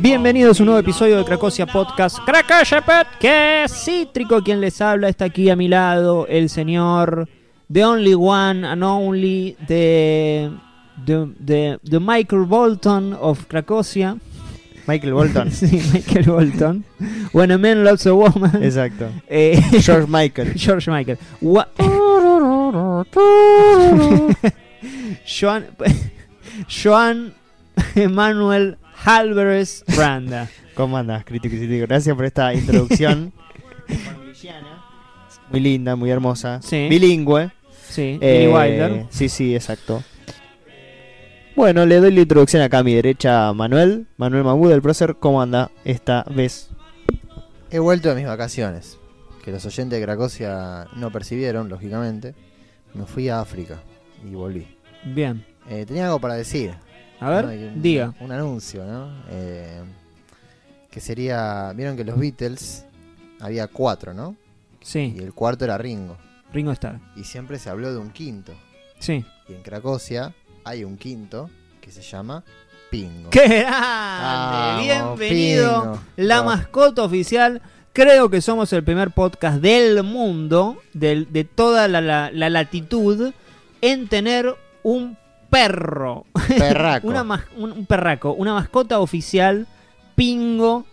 Bienvenidos a un nuevo episodio de Cracosia Podcast. Cracosia Podcast, que cítrico quien les habla. Está aquí a mi lado el señor The Only One and Only de the, the, the, Michael Bolton of Cracosia. Michael Bolton. sí, Michael Bolton. When a man loves a woman. Exacto. Eh, George Michael. George Michael. Joan, Joan Emanuel Alvarez Branda. ¿Cómo andas, crítico Gracias por esta introducción. muy linda, muy hermosa. Bilingüe. Sí, eh, Wilder. Sí, sí, exacto. Bueno, le doy la introducción acá a mi derecha a Manuel. Manuel Mabú del Procer. ¿Cómo anda esta vez? He vuelto de mis vacaciones. Que los oyentes de Cracosia no percibieron, lógicamente. Me fui a África y volví. Bien. Eh, tenía algo para decir. A ver, un, diga. Un anuncio, ¿no? Eh, que sería. Vieron que los Beatles había cuatro, ¿no? Sí. Y el cuarto era Ringo. Ringo está Y siempre se habló de un quinto. Sí. Y en Cracosia hay un quinto que se llama Pingo. ¡Qué Bienvenido, la mascota oficial. Creo que somos el primer podcast del mundo, de toda la, la, la latitud, en tener un perro. Perraco. una un, perraco, una mascota oficial, Pingo.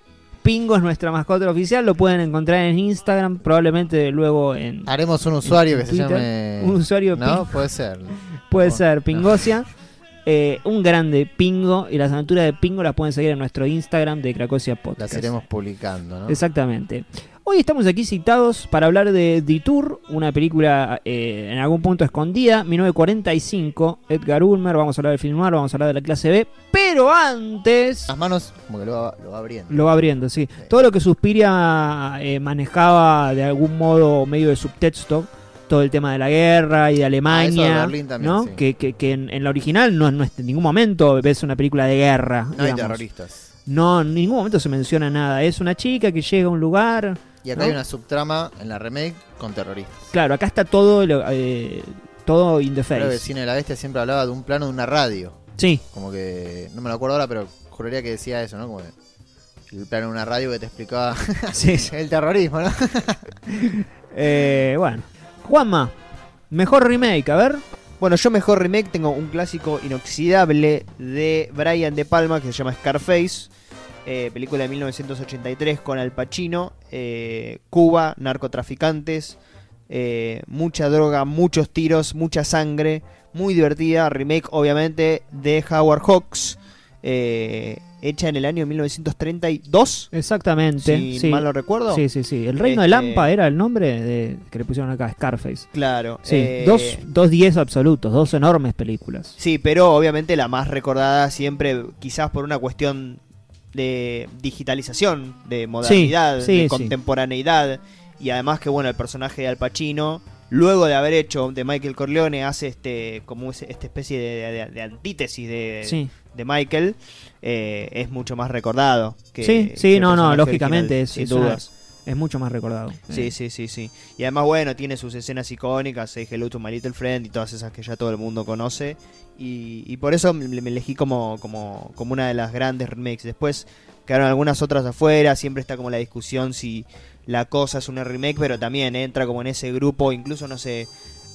Pingo es nuestra mascota oficial, lo pueden encontrar en Instagram, probablemente luego en. Haremos un usuario que se llame. Un usuario No, puede ser. Puede ser, Pingosia. Eh, un grande Pingo y la aventuras de Pingo las pueden seguir en nuestro Instagram de Cracosia Podcast. Las estaremos publicando, ¿no? Exactamente. Hoy estamos aquí citados para hablar de The Tour, una película eh, en algún punto escondida, 1945, Edgar Ulmer, vamos a hablar del film noir, vamos a hablar de la clase B, pero antes... Las manos como que lo va, abriendo. Lo va abriendo, sí. Todo lo que Suspiria eh, manejaba de algún modo medio de subtexto, todo el tema de la guerra y de ah, Alemania, Que, en, la original no, en ningún momento es una película de guerra. No terroristas. No, en ningún momento se menciona nada. Es una chica que llega a un lugar y acá hay una subtrama en la remake con terroristas. Claro, acá está todo, lo, eh, todo in the Creo que el cine de la bestia siempre hablaba de un plano de una radio. Sí. Como que, no me lo acuerdo ahora, pero juraría que decía eso, ¿no? Como que el plano de una radio que te explicaba el terrorismo, ¿no? Eh, bueno. Juanma, mejor remake, a ver. Bueno, yo mejor remake tengo un clásico inoxidable de Brian De Palma que se llama Scarface eh, película de 1983 con Al Pacino, eh, Cuba, narcotraficantes, eh, mucha droga, muchos tiros, mucha sangre, muy divertida, remake obviamente de Howard Hawks. hecha en el año 1932. Exactamente. Si mal lo recuerdo. Sí, sí, sí. El Reino de Lampa este era el nombre de, que le pusieron acá, Scarface. Claro. Sí, dos, dos diez absolutos, dos enormes películas. Sí, pero obviamente la más recordada siempre, quizás por una cuestión de digitalización, de modernidad, de contemporaneidad. Y además que bueno, el personaje de Al Pacino, luego de haber hecho de Michael Corleone, hace este como esta especie de, antítesis de, de Michael, eh, es mucho más recordado. Que, sí, sí, no, no, lógicamente, sin dudas. es mucho más recordado. Sí, eh. sí, sí, sí. Y además, bueno, tiene sus escenas icónicas, eh, Hello to My Little Friend y todas esas que ya todo el mundo conoce y, por eso me, elegí como, como, como, una de las grandes remakes. Después quedaron algunas otras afuera, siempre está como la discusión si la cosa es una remake, pero también entra como en ese grupo, incluso no sé,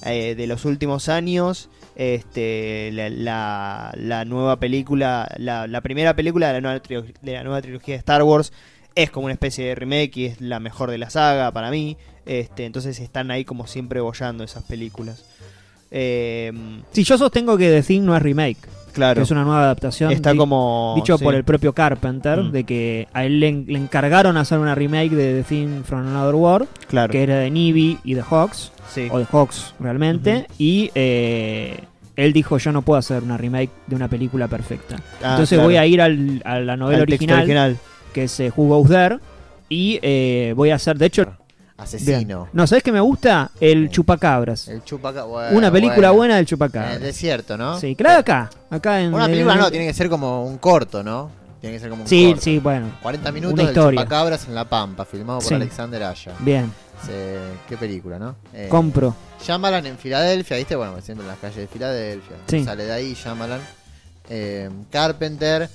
eh, de los últimos años, este, la, la, nueva película, la, primera película de la, nueva trilogía de Star Wars es como una especie de remake y es la mejor de la saga para mí. Este, entonces están ahí como siempre bollando esas películas. Si em, sí, yo sostengo que The Thing no es remake. Claro. es una nueva adaptación. Está como. Dicho por el propio Carpenter, mm. de que a él le, encargaron hacer una remake de The Thing from Another World. Claro. Que era de Nibi y The Hawks. Sí. O The Hawks, realmente. Y. Eh, él dijo, yo no puedo hacer una remake de una película perfecta. Ah, Entonces voy a ir al, a la novela original, que es eh, Who Goes There, y eh, voy a hacer, de hecho, Asesino. No, ¿sabes qué me gusta? El Chupacabras. El Chupacabras. una película buena del Chupacabras. En el desierto, ¿no? Sí, claro, acá. Acá en. Una película no, tiene que ser como un corto, ¿no? Tiene que ser como un corto. sí, sí, bueno. 40 minutos una del Chupacabras en La Pampa, filmado por Alexander Aya. Bien. qué película, ¿no? Eh, Compro. Llámalan en Filadelfia, ¿viste? Bueno, me pues siento en las calles de Filadelfia. Sí. Sale de ahí, Llamalan. Eh, Carpenter.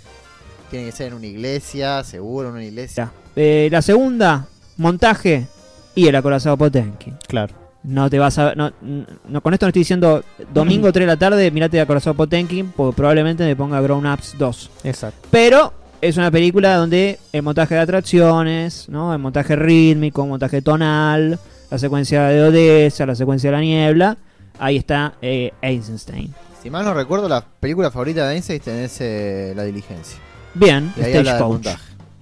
Tiene que ser en una iglesia, seguro, en una iglesia. Eh, la segunda, montaje y el acorazado Potemkin. Claro. No te vas a. No, no, con esto no estoy diciendo domingo 3 de la tarde, mirate el acorazado Potemkin, porque probablemente me ponga Grown Ups 2. Exacto. Pero es una película donde el montaje de atracciones, ¿no? El montaje rítmico, el montaje tonal, la secuencia de Odessa, la secuencia de la niebla. Ahí está eh, Einstein Si mal no recuerdo, la película favorita de Einstein es eh, La Diligencia. Bien, Stagecoach.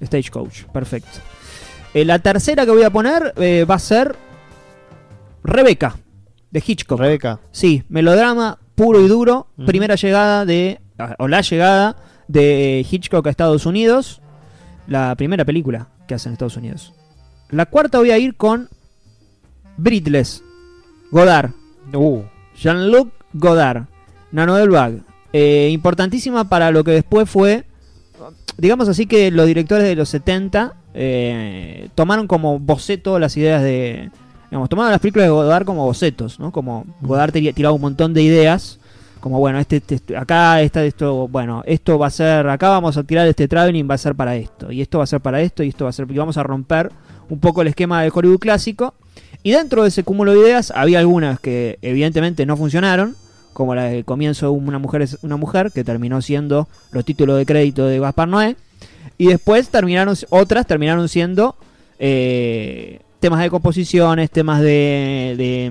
Stagecoach, perfecto. Eh, la tercera que voy a poner eh, va a ser Rebeca, de Hitchcock. Rebeca. Sí, melodrama puro y duro. Primera llegada de. Ah, o la llegada de Hitchcock a Estados Unidos. La primera película que hace en Estados Unidos. La cuarta voy a ir con Britless. Godard. Uh. Jean-Luc Godard. Nano del eh, importantísima para lo que después fue digamos así que los directores de los 70 eh, tomaron como boceto las ideas de... Digamos, tomaron las películas de Godard como bocetos, ¿no? Como Godard tiraba un montón de ideas, como bueno, este, este, este acá está esto, bueno, esto va a ser, acá vamos a tirar este traveling, va a ser para esto, y esto va a ser para esto, y esto va a ser, y vamos a romper un poco el esquema del Hollywood clásico. Y dentro de ese cúmulo de ideas había algunas que evidentemente no funcionaron, como la del comienzo Una mujer es una mujer, que terminó siendo los títulos de crédito de Gaspar Noé. Y después terminaron, otras terminaron siendo eh, temas de composiciones, temas de,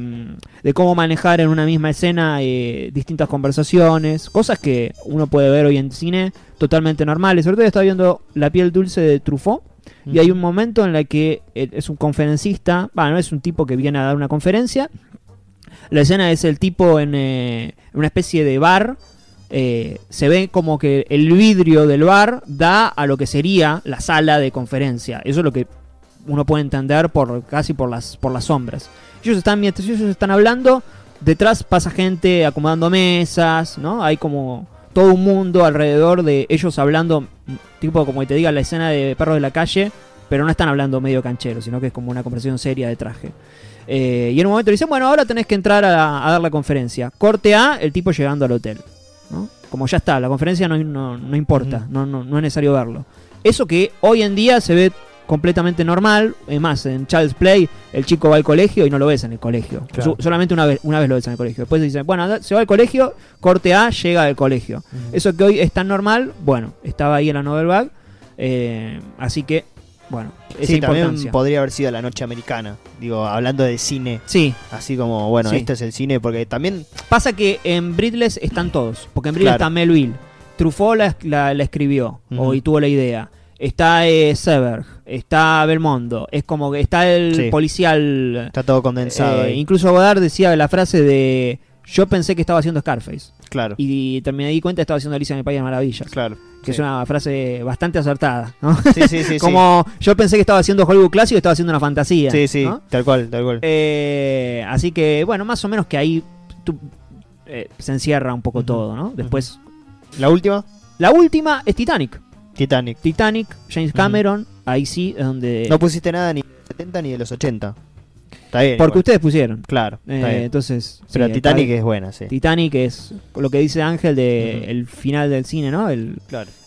de, cómo manejar en una misma escena eh, distintas conversaciones, cosas que uno puede ver hoy en cine totalmente normales. Sobre todo estaba viendo La piel dulce de Truffaut. Y hay un momento en el que eh, es un conferencista, bueno, es un tipo que viene a dar una conferencia la escena es el tipo en eh, una especie de bar. Eh, se ve como que el vidrio del bar da a lo que sería la sala de conferencia. Eso es lo que uno puede entender por casi por las, por las sombras. Ellos están, mientras ellos están hablando, detrás pasa gente acomodando mesas, ¿no? Hay como todo un mundo alrededor de ellos hablando, tipo como te diga la escena de Perros de la Calle, pero no están hablando medio canchero, sino que es como una conversación seria de traje. Eh, y en un momento le dicen, bueno, ahora tenés que entrar a, dar la conferencia. Corte A, el tipo llegando al hotel. Como ya está, la conferencia no, importa, no, es necesario verlo. Eso que hoy en día se ve completamente normal, es más, en Child's Play el chico va al colegio y no lo ves en el colegio. Solamente una vez, una vez lo ves en el colegio. Después dicen, bueno, se va al colegio, corte A, llega al colegio. Eso que hoy es tan normal, bueno, estaba ahí en la novel bag. Eh, así que bueno, sí, también podría haber sido la noche americana, digo, hablando de cine. Sí. Así como, bueno, este es el cine, porque también... Pasa que en Britless están todos, porque en Britless está Melville, Truffaut la, escribió o, y tuvo la idea, está eh, Seberg, está Belmondo, es como que está el policial... Está todo condensado. Eh, incluso Godard decía la frase de, yo pensé que estaba haciendo Scarface. Y también me di cuenta estaba haciendo Alicia en el País de Maravillas. Claro. Que es una frase bastante acertada, ¿no? Como yo pensé que estaba haciendo Hollywood clásico y estaba haciendo una fantasía. Sí, sí, tal cual, tal cual. Eh, así que, bueno, más o menos que ahí eh, se encierra un poco todo, ¿no? Después. ¿La última? La última es Titanic. Titanic. Titanic, James Cameron, ahí sí es donde. No pusiste nada ni de los 70 ni de los 80. Porque ustedes pusieron. Claro. Eh, entonces. Pero Titanic es buena, sí. Titanic es lo que dice Ángel de el final del cine, ¿no? El,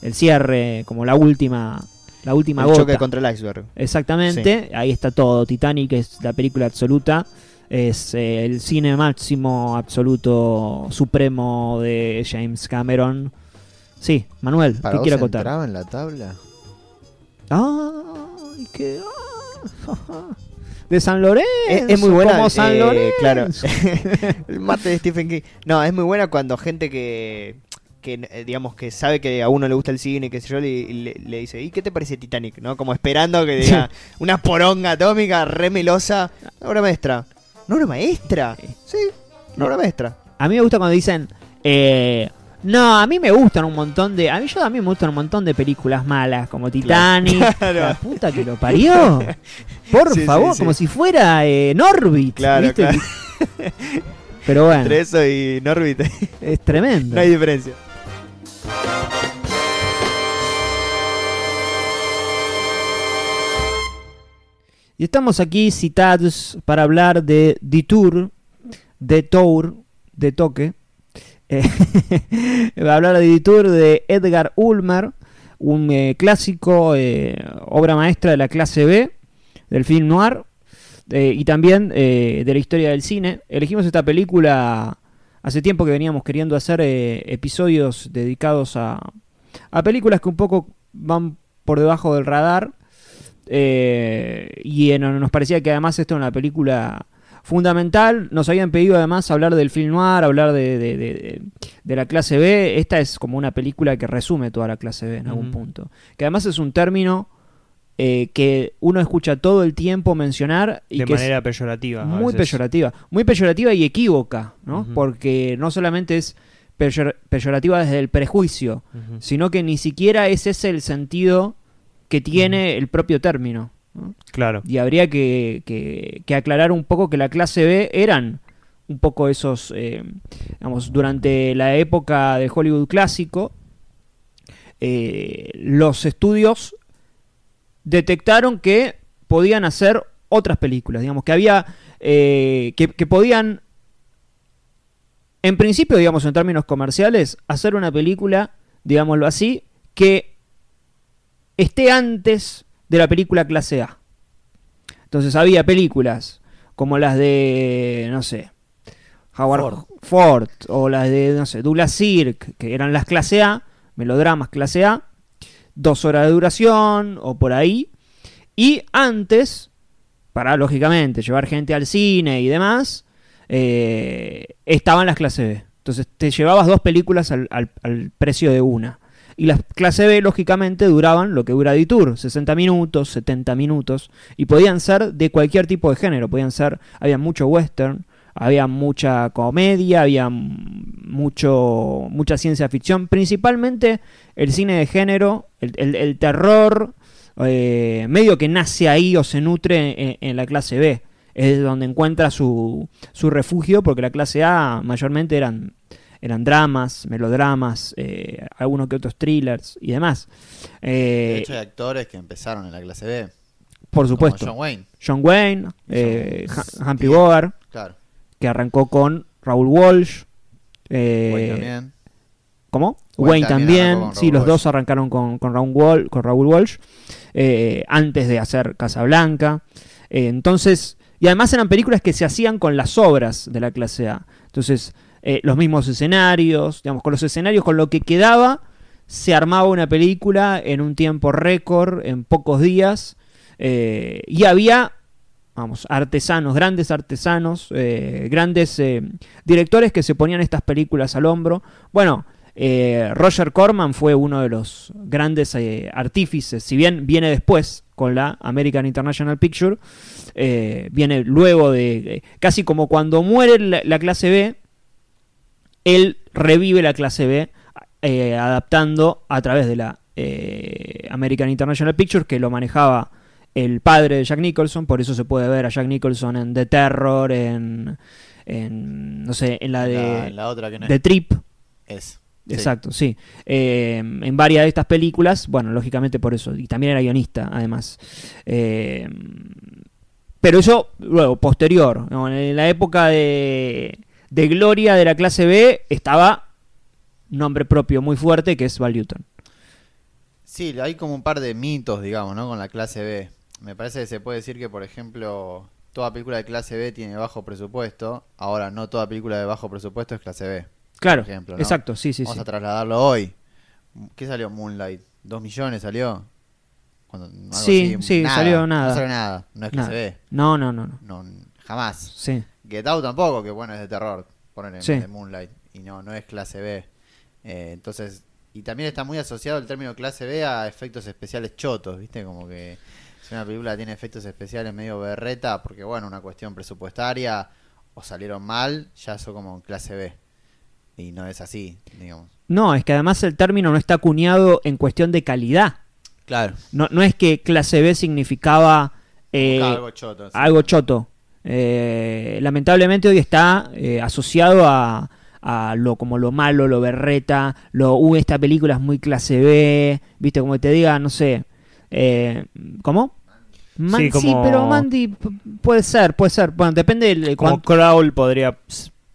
el cierre, como la última. La última el contra el iceberg. Exactamente. Ahí está todo. Titanic es la película absoluta. Es eh, el cine máximo, absoluto, supremo de James Cameron. Sí, Manuel, ¿qué quiero contar. entraba en la tabla? ¡Ay, qué! Ah! de San Lorenzo. Es, muy buena. Eh, claro. el mate de Stephen King. No, es muy buena cuando gente que que eh, digamos que sabe que a uno le gusta el cine, que se yo, le, dice, ¿y qué te parece Titanic? ¿No? Como esperando que diga una poronga atómica remelosa. Obra maestra. ¿No una maestra? Sí, no obra maestra. A mí me gusta cuando dicen, eh, no, a mí me gustan un montón de. A mí yo también me gustan un montón de películas malas, como Titanic. Claro. La puta que lo parió. Por favor, como si fuera eh, Norbit. Claro, claro. Pero bueno. Entre eso y Norbit. Es tremendo. No hay diferencia. Y estamos aquí citados para hablar de Detour, de Tour, de Toque eh, va a hablar de editor de Edgar Ulmer, un eh, clásico, eh, obra maestra de la clase B, del film noir, eh, y también de la historia del cine. Elegimos esta película hace tiempo que veníamos queriendo hacer episodios dedicados a, películas que un poco van por debajo del radar. y nos parecía que además esto era una película fundamental. Nos habían pedido además hablar del film noir, hablar de, la clase B. Esta es como una película que resume toda la clase B en algún punto. Que además es un término eh, que uno escucha todo el tiempo mencionar. Y de que manera peyorativa. Muy peyorativa. Muy peyorativa y equívoca, ¿no? Porque no solamente es peyorativa desde el prejuicio, sino que ni siquiera es ese el sentido que tiene el propio término. Claro. Y habría que, aclarar un poco que la clase B eran un poco esos, eh, digamos, durante la época del Hollywood clásico, eh, los estudios detectaron que podían hacer otras películas, digamos, que había, eh, que, que podían, en principio, digamos, en términos comerciales, hacer una película, digámoslo así, que esté antes de la película clase A. Entonces había películas como las de, no sé, Howard Ford, o las de, no sé, Douglas Sirk, que eran las clase A, melodramas clase A, dos horas de duración o por ahí. Y antes, para lógicamente llevar gente al cine y demás, eh, estaban las clase B. Entonces te llevabas dos películas al precio de una. Y las clase B, lógicamente, duraban lo que dura D-Tour, 60 minutos, 70 minutos, y podían ser de cualquier tipo de género, podían ser, había mucho western, había mucha comedia, había mucho, mucha ciencia ficción, principalmente el cine de género, el, el, terror, eh, medio que nace ahí o se nutre en, en la clase B es donde encuentra su, su, refugio, porque la clase A mayormente eran eran dramas, melodramas, eh, algunos que otros thrillers y demás. de hecho, eh, hay actores que empezaron en la clase B. Por supuesto. John Wayne. John Wayne, eh, Humphrey Bogart, claro. que arrancó con Raúl Walsh. Eh, Wayne también. ¿Cómo? Wayne, también. Sí, los dos arrancaron con, Raúl, con Raúl Walsh antes de hacer Casablanca. entonces, y además eran películas que se hacían con las obras de la clase A. Entonces, eh, los mismos escenarios, digamos, con los escenarios, con lo que quedaba, se armaba una película en un tiempo récord, en pocos días, eh, y había, vamos, artesanos, grandes artesanos, eh, grandes directores que se ponían estas películas al hombro. Bueno, Roger Corman fue uno de los grandes artífices, si bien viene después con la American International Picture, viene luego de, casi como cuando muere la clase B, él revive la clase B eh, adaptando a través de la eh, American International Pictures que lo manejaba el padre de Jack Nicholson, por eso se puede ver a Jack Nicholson en The Terror, en, no sé, en la de la, otra que no es. The Trip. Es. Exacto, sí. Eh, en varias de estas películas, bueno, lógicamente por eso, y también era guionista, además. pero eso, luego, posterior, en la época de de gloria de la clase B estaba un nombre propio muy fuerte que es Val Newton. Sí, hay como un par de mitos, digamos, ¿no? Con la clase B. Me parece que se puede decir que, por ejemplo, toda película de clase B tiene bajo presupuesto. Ahora, no toda película de bajo presupuesto es clase B. Claro, ejemplo, exacto, sí, sí. Vamos a trasladarlo hoy. ¿Qué salió Moonlight? ¿Dos millones salió? sí, sí, salió nada. No salió nada, no es clase B. No, no, no, no. no jamás. Sí. Get Out tampoco, que bueno, es de terror, ponen en Moonlight, y no, no es clase B. Eh, entonces, y también está muy asociado el término clase B a efectos especiales chotos, ¿viste? Como que si una película tiene efectos especiales medio berreta, porque bueno, una cuestión presupuestaria, o salieron mal, ya son como clase B. Y no es así, digamos. No, es que además el término no está acuñado en cuestión de calidad. Claro. No, no es que clase B significaba eh, Algo choto eh, lamentablemente hoy está eh, asociado a, lo como lo malo, lo berreta, lo, uh, esta película es muy clase B, viste, como te diga, no sé, eh, ¿cómo? sí, como... pero Mandy puede ser, puede ser, bueno, depende del... Como Crawl podría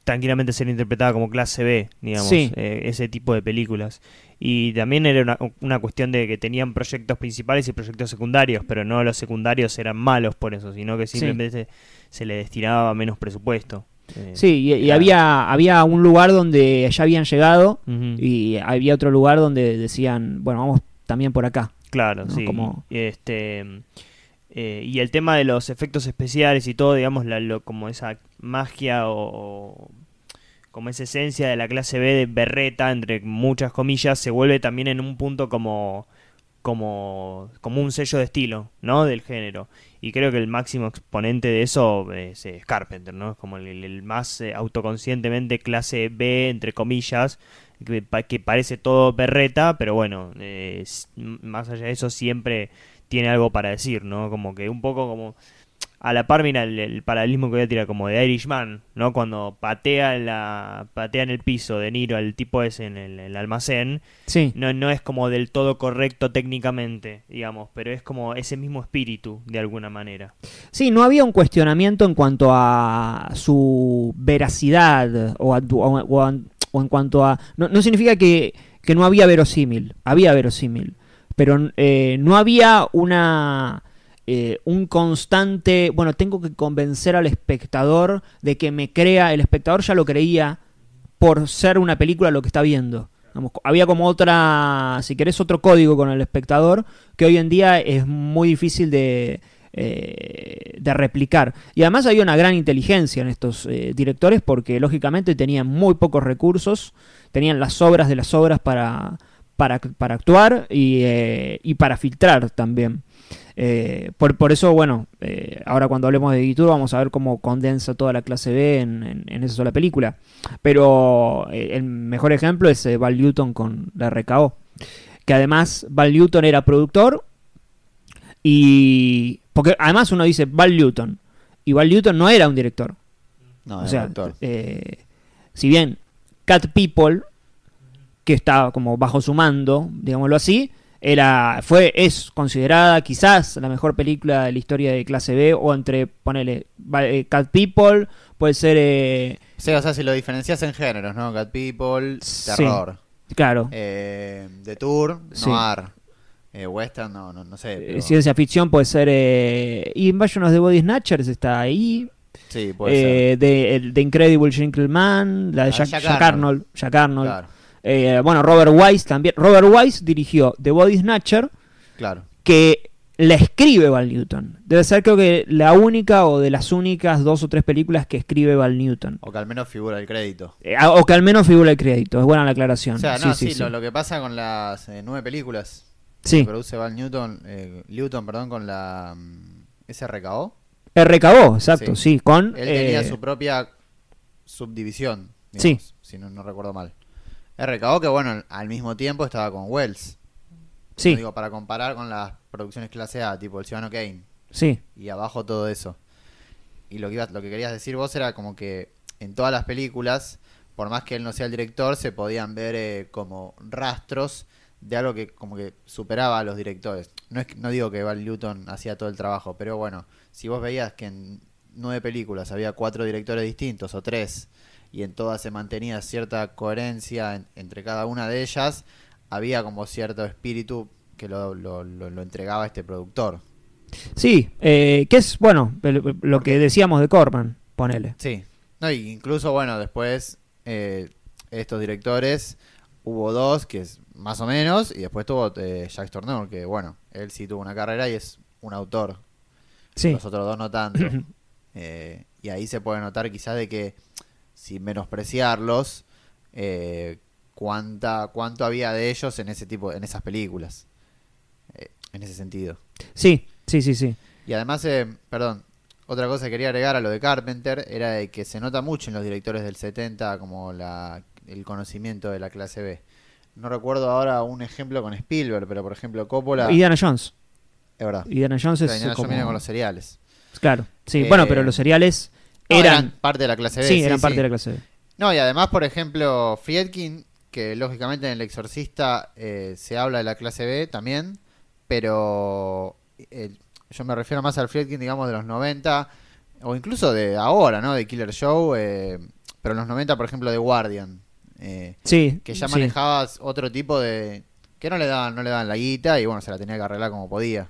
tranquilamente ser interpretada como clase B, digamos, ese tipo de películas y también era una, cuestión de que tenían proyectos principales y proyectos secundarios, pero no los secundarios eran malos por eso, sino que simplemente se, le destinaba menos presupuesto. Eh, sí, y, había, había un lugar donde ya habían llegado y había otro lugar donde decían, bueno, vamos también por acá. Claro, sí. Este, eh, y el tema de los efectos especiales y todo, digamos, la, como esa magia o como esa esencia de la clase B de berreta, entre muchas comillas, se vuelve también en un punto como, como, como un sello de estilo, ¿no? Del género. Y creo que el máximo exponente de eso es, Carpenter, ¿no? Es como el, más eh, autoconscientemente clase B, entre comillas, que, que parece todo berreta, pero bueno, eh, más allá de eso siempre tiene algo para decir, ¿no? Como que un poco como a la par, mira el, paralelismo que voy a tirar, como de Irishman, ¿no? Cuando patea, la, patea en el piso de Niro al tipo ese en el, almacén. Sí. No, es como del todo correcto técnicamente, digamos, pero es como ese mismo espíritu, de alguna manera. Sí, no había un cuestionamiento en cuanto a su veracidad o, o, en cuanto a. No, significa que, que, no había verosímil, había verosímil, pero eh, no había una eh, un constante, bueno, tengo que convencer al espectador de que me crea, el espectador ya lo creía por ser una película lo que está viendo. había como otra, si querés, otro código con el espectador que hoy en día es muy difícil de, eh, replicar. Y además había una gran inteligencia en estos eh, directores porque lógicamente tenían muy pocos recursos, tenían las obras de las obras para, para, actuar y, para filtrar también. Eh, por, eso, bueno, eh, ahora cuando hablemos de editor vamos a ver cómo condensa toda la clase B en, esa sola película. Pero eh, el mejor ejemplo es Val Newton con la RKO. Que además Val Newton era productor y... Porque además uno dice Val Newton y Val Newton no era un director. No, si bien Cat People, que estaba como bajo su mando, digámoslo así, era fue es considerada quizás la mejor película de la historia de clase B o entre ponele eh, Cat People puede ser eh... o sea si lo diferencias en géneros no Cat People terror claro eh, The Tour noir eh, western no no, sé eh, ciencia ficción puede ser eh... Invasion of the Body Snatchers está ahí sí puede eh, ser de, The Incredible Gentleman la de Jack Arnold, Jack Arnold. Claro. Eh, bueno, Robert Wise también. Robert Wise dirigió The Body Snatcher. Claro. Que la escribe Val Newton. Debe ser creo que la única o de las únicas dos o tres películas que escribe Val Newton. O que al menos figura el crédito. Eh, o que al menos figura el crédito. Es buena la aclaración. O sea, sí, sí, lo, que pasa con las eh, nueve películas sí. que produce Val Newton, Newton perdón, con la... Mm, ¿Ese recabó? recabó, exacto, sí. con, Él tenía su propia subdivisión. sí. Si no recuerdo mal. RKO, que bueno, al mismo tiempo estaba con Wells. Sí. digo, para comparar con las producciones clase A, tipo El Ciudadano Kane. Sí. Y abajo todo eso. Y lo que, ibas, lo que querías decir vos era como que en todas las películas, por más que él no sea el director, se podían ver eh, como rastros de algo que como que superaba a los directores. No, es, no digo que Val Newton hacía todo el trabajo, pero bueno, si vos veías que en nueve películas había cuatro directores distintos o tres, y en todas se mantenía cierta coherencia entre cada una de ellas, había como cierto espíritu que lo, entregaba este productor. Sí, eh, que es, bueno, lo que decíamos de Corman, ponele. Sí, incluso, bueno, después eh, estos directores, hubo dos, que es más o menos, y después tuvo eh, Jack Jacques que bueno, él sí tuvo una carrera y es un autor. Sí. Los otros dos no tanto. y ahí se puede notar quizás de que sin menospreciarlos, eh, cuánta, cuánto había de ellos en ese tipo, en esas películas. Eh, en ese sentido. Sí, sí, sí, sí. Y además, eh, perdón, otra cosa que quería agregar a lo de Carpenter era que se nota mucho en los directores del 70 como el conocimiento de la clase B. No recuerdo ahora un ejemplo con Spielberg, pero por ejemplo Coppola... Diana Jones. Es verdad. y Jones es con los cereales. Claro, sí. bueno, pero los cereales eran, parte de la clase B. Sí, eran parte de la clase B. No, y además, por ejemplo, Friedkin, que lógicamente en El Exorcista eh, se habla de la clase B también, pero eh, yo me refiero más al Friedkin, digamos, de los 90, o incluso de ahora, ¿no? De Killer Show, eh, pero en los 90, por ejemplo, de Guardian. sí. Que ya manejabas otro tipo de... que no le daban, no le daban la guita y bueno, se la tenía que arreglar como podía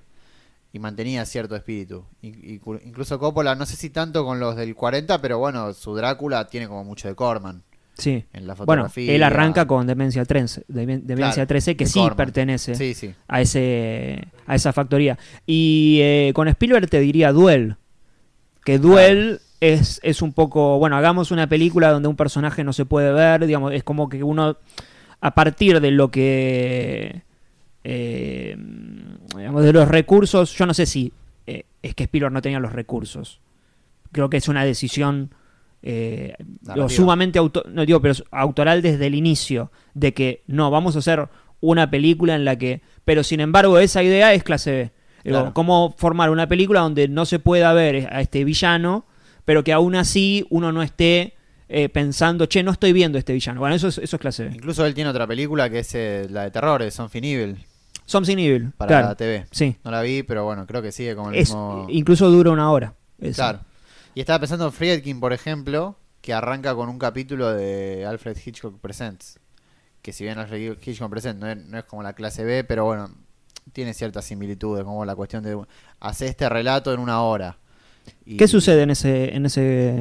y mantenía cierto espíritu. Incluso Coppola, no sé si tanto con los del 40, pero bueno, su Drácula tiene como mucho de Corman. Sí. En la fotografía. él arranca con Demencia 13, Demencia 13 que sí pertenece A, ese, a esa factoría. Y eh, con Spielberg te diría Duel. Que Duel es, es un poco, bueno, hagamos una película donde un personaje no se puede ver, digamos, es como que uno, a partir de lo que... Eh, de los recursos, yo no sé si eh, es que Spielberg no tenía los recursos. Creo que es una decisión eh, sumamente no, pero autoral desde el inicio, de que no, vamos a hacer una película en la que... Pero sin embargo, esa idea es clase B. ¿Cómo formar una película donde no se pueda ver a este villano, pero que aún así uno no esté... Eh, pensando, che, no estoy viendo este villano. Bueno, eso es, eso es clase B. Incluso él tiene otra película que es la de terror, son finibles Something Evil. Para la TV. No la vi, pero bueno, creo que sigue como el mismo... Incluso dura una hora. Y estaba pensando en Friedkin, por ejemplo, que arranca con un capítulo de Alfred Hitchcock Presents. Que si bien Alfred Hitchcock Presents no es, como la clase B, pero bueno, tiene ciertas similitudes, como la cuestión de hacer este relato en una hora. ¿Qué sucede en ese, en ese,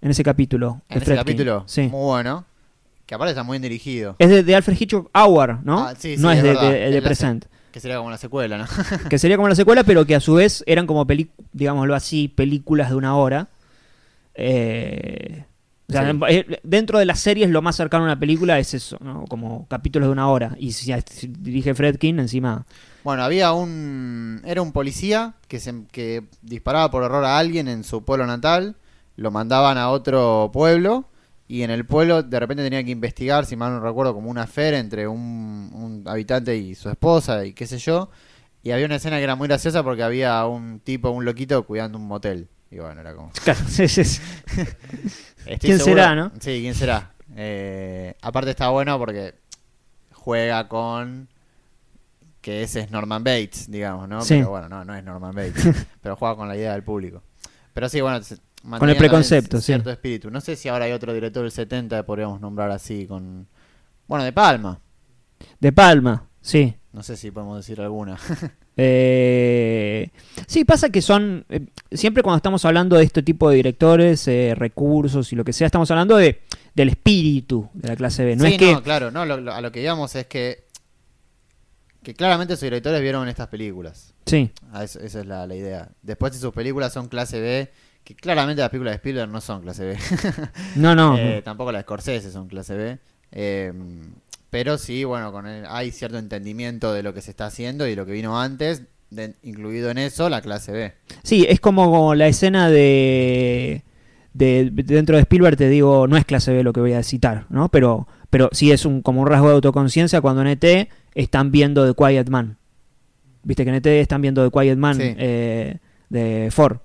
en ese capítulo? ¿En ese capítulo? Sí. Muy bueno. Que aparte muy bien dirigido. Es de, Alfred Hitchcock Hour, ¿no? Ah, no es, de, Present. Que sería como la secuela, ¿no? que sería como la secuela, pero que a su vez eran como, digámoslo así, películas de una hora. Eh, eh, dentro de las series lo más cercano a una película es eso, ¿no? Como capítulos de una hora. Y si dirige King, encima... Bueno, había un... Era un policía que, se, que disparaba por error a alguien en su pueblo natal. Lo mandaban a otro pueblo y en el pueblo de repente tenía que investigar, si mal no recuerdo, como una fer entre un, habitante y su esposa y qué sé yo. Y había una escena que era muy graciosa porque había un tipo, un loquito, cuidando un motel. Y bueno, era como... Claro, sí, sí, ¿Quién será, no? Sí, ¿quién será? Eh, aparte está bueno porque juega con... Que ese es Norman Bates, digamos, ¿no? Pero bueno, no, no es Norman Bates. pero juega con la idea del público. Pero sí, bueno, con el preconcepto, cierto espíritu. No sé si ahora hay otro director del 70 que podríamos nombrar así con bueno, de Palma. De Palma, sí. No sé si podemos decir alguna. Eh, sí, pasa que son, eh, siempre cuando estamos hablando de este tipo de directores, eh, recursos y lo que sea, estamos hablando de, del espíritu de la clase B. No es que... claro, no, lo, a lo que digamos es que, que claramente sus directores vieron estas películas. Sí. Ah, esa es la, la idea. Después si sus películas son clase B que claramente las películas de Spielberg no son clase B. no, no. Eh, tampoco las de Scorsese son clase B. Em, pero sí, bueno, con el, hay cierto entendimiento de lo que se está haciendo y de lo que vino antes, incluido en eso la clase B. Sí, es como la escena de, dentro de Spielberg, te digo, no es clase B lo que voy a citar, ¿no? Pero, pero sí es un, como un rasgo de autoconciencia cuando en ET están viendo The Quiet Man. Viste que en ET están viendo The Quiet Man eh, de Ford.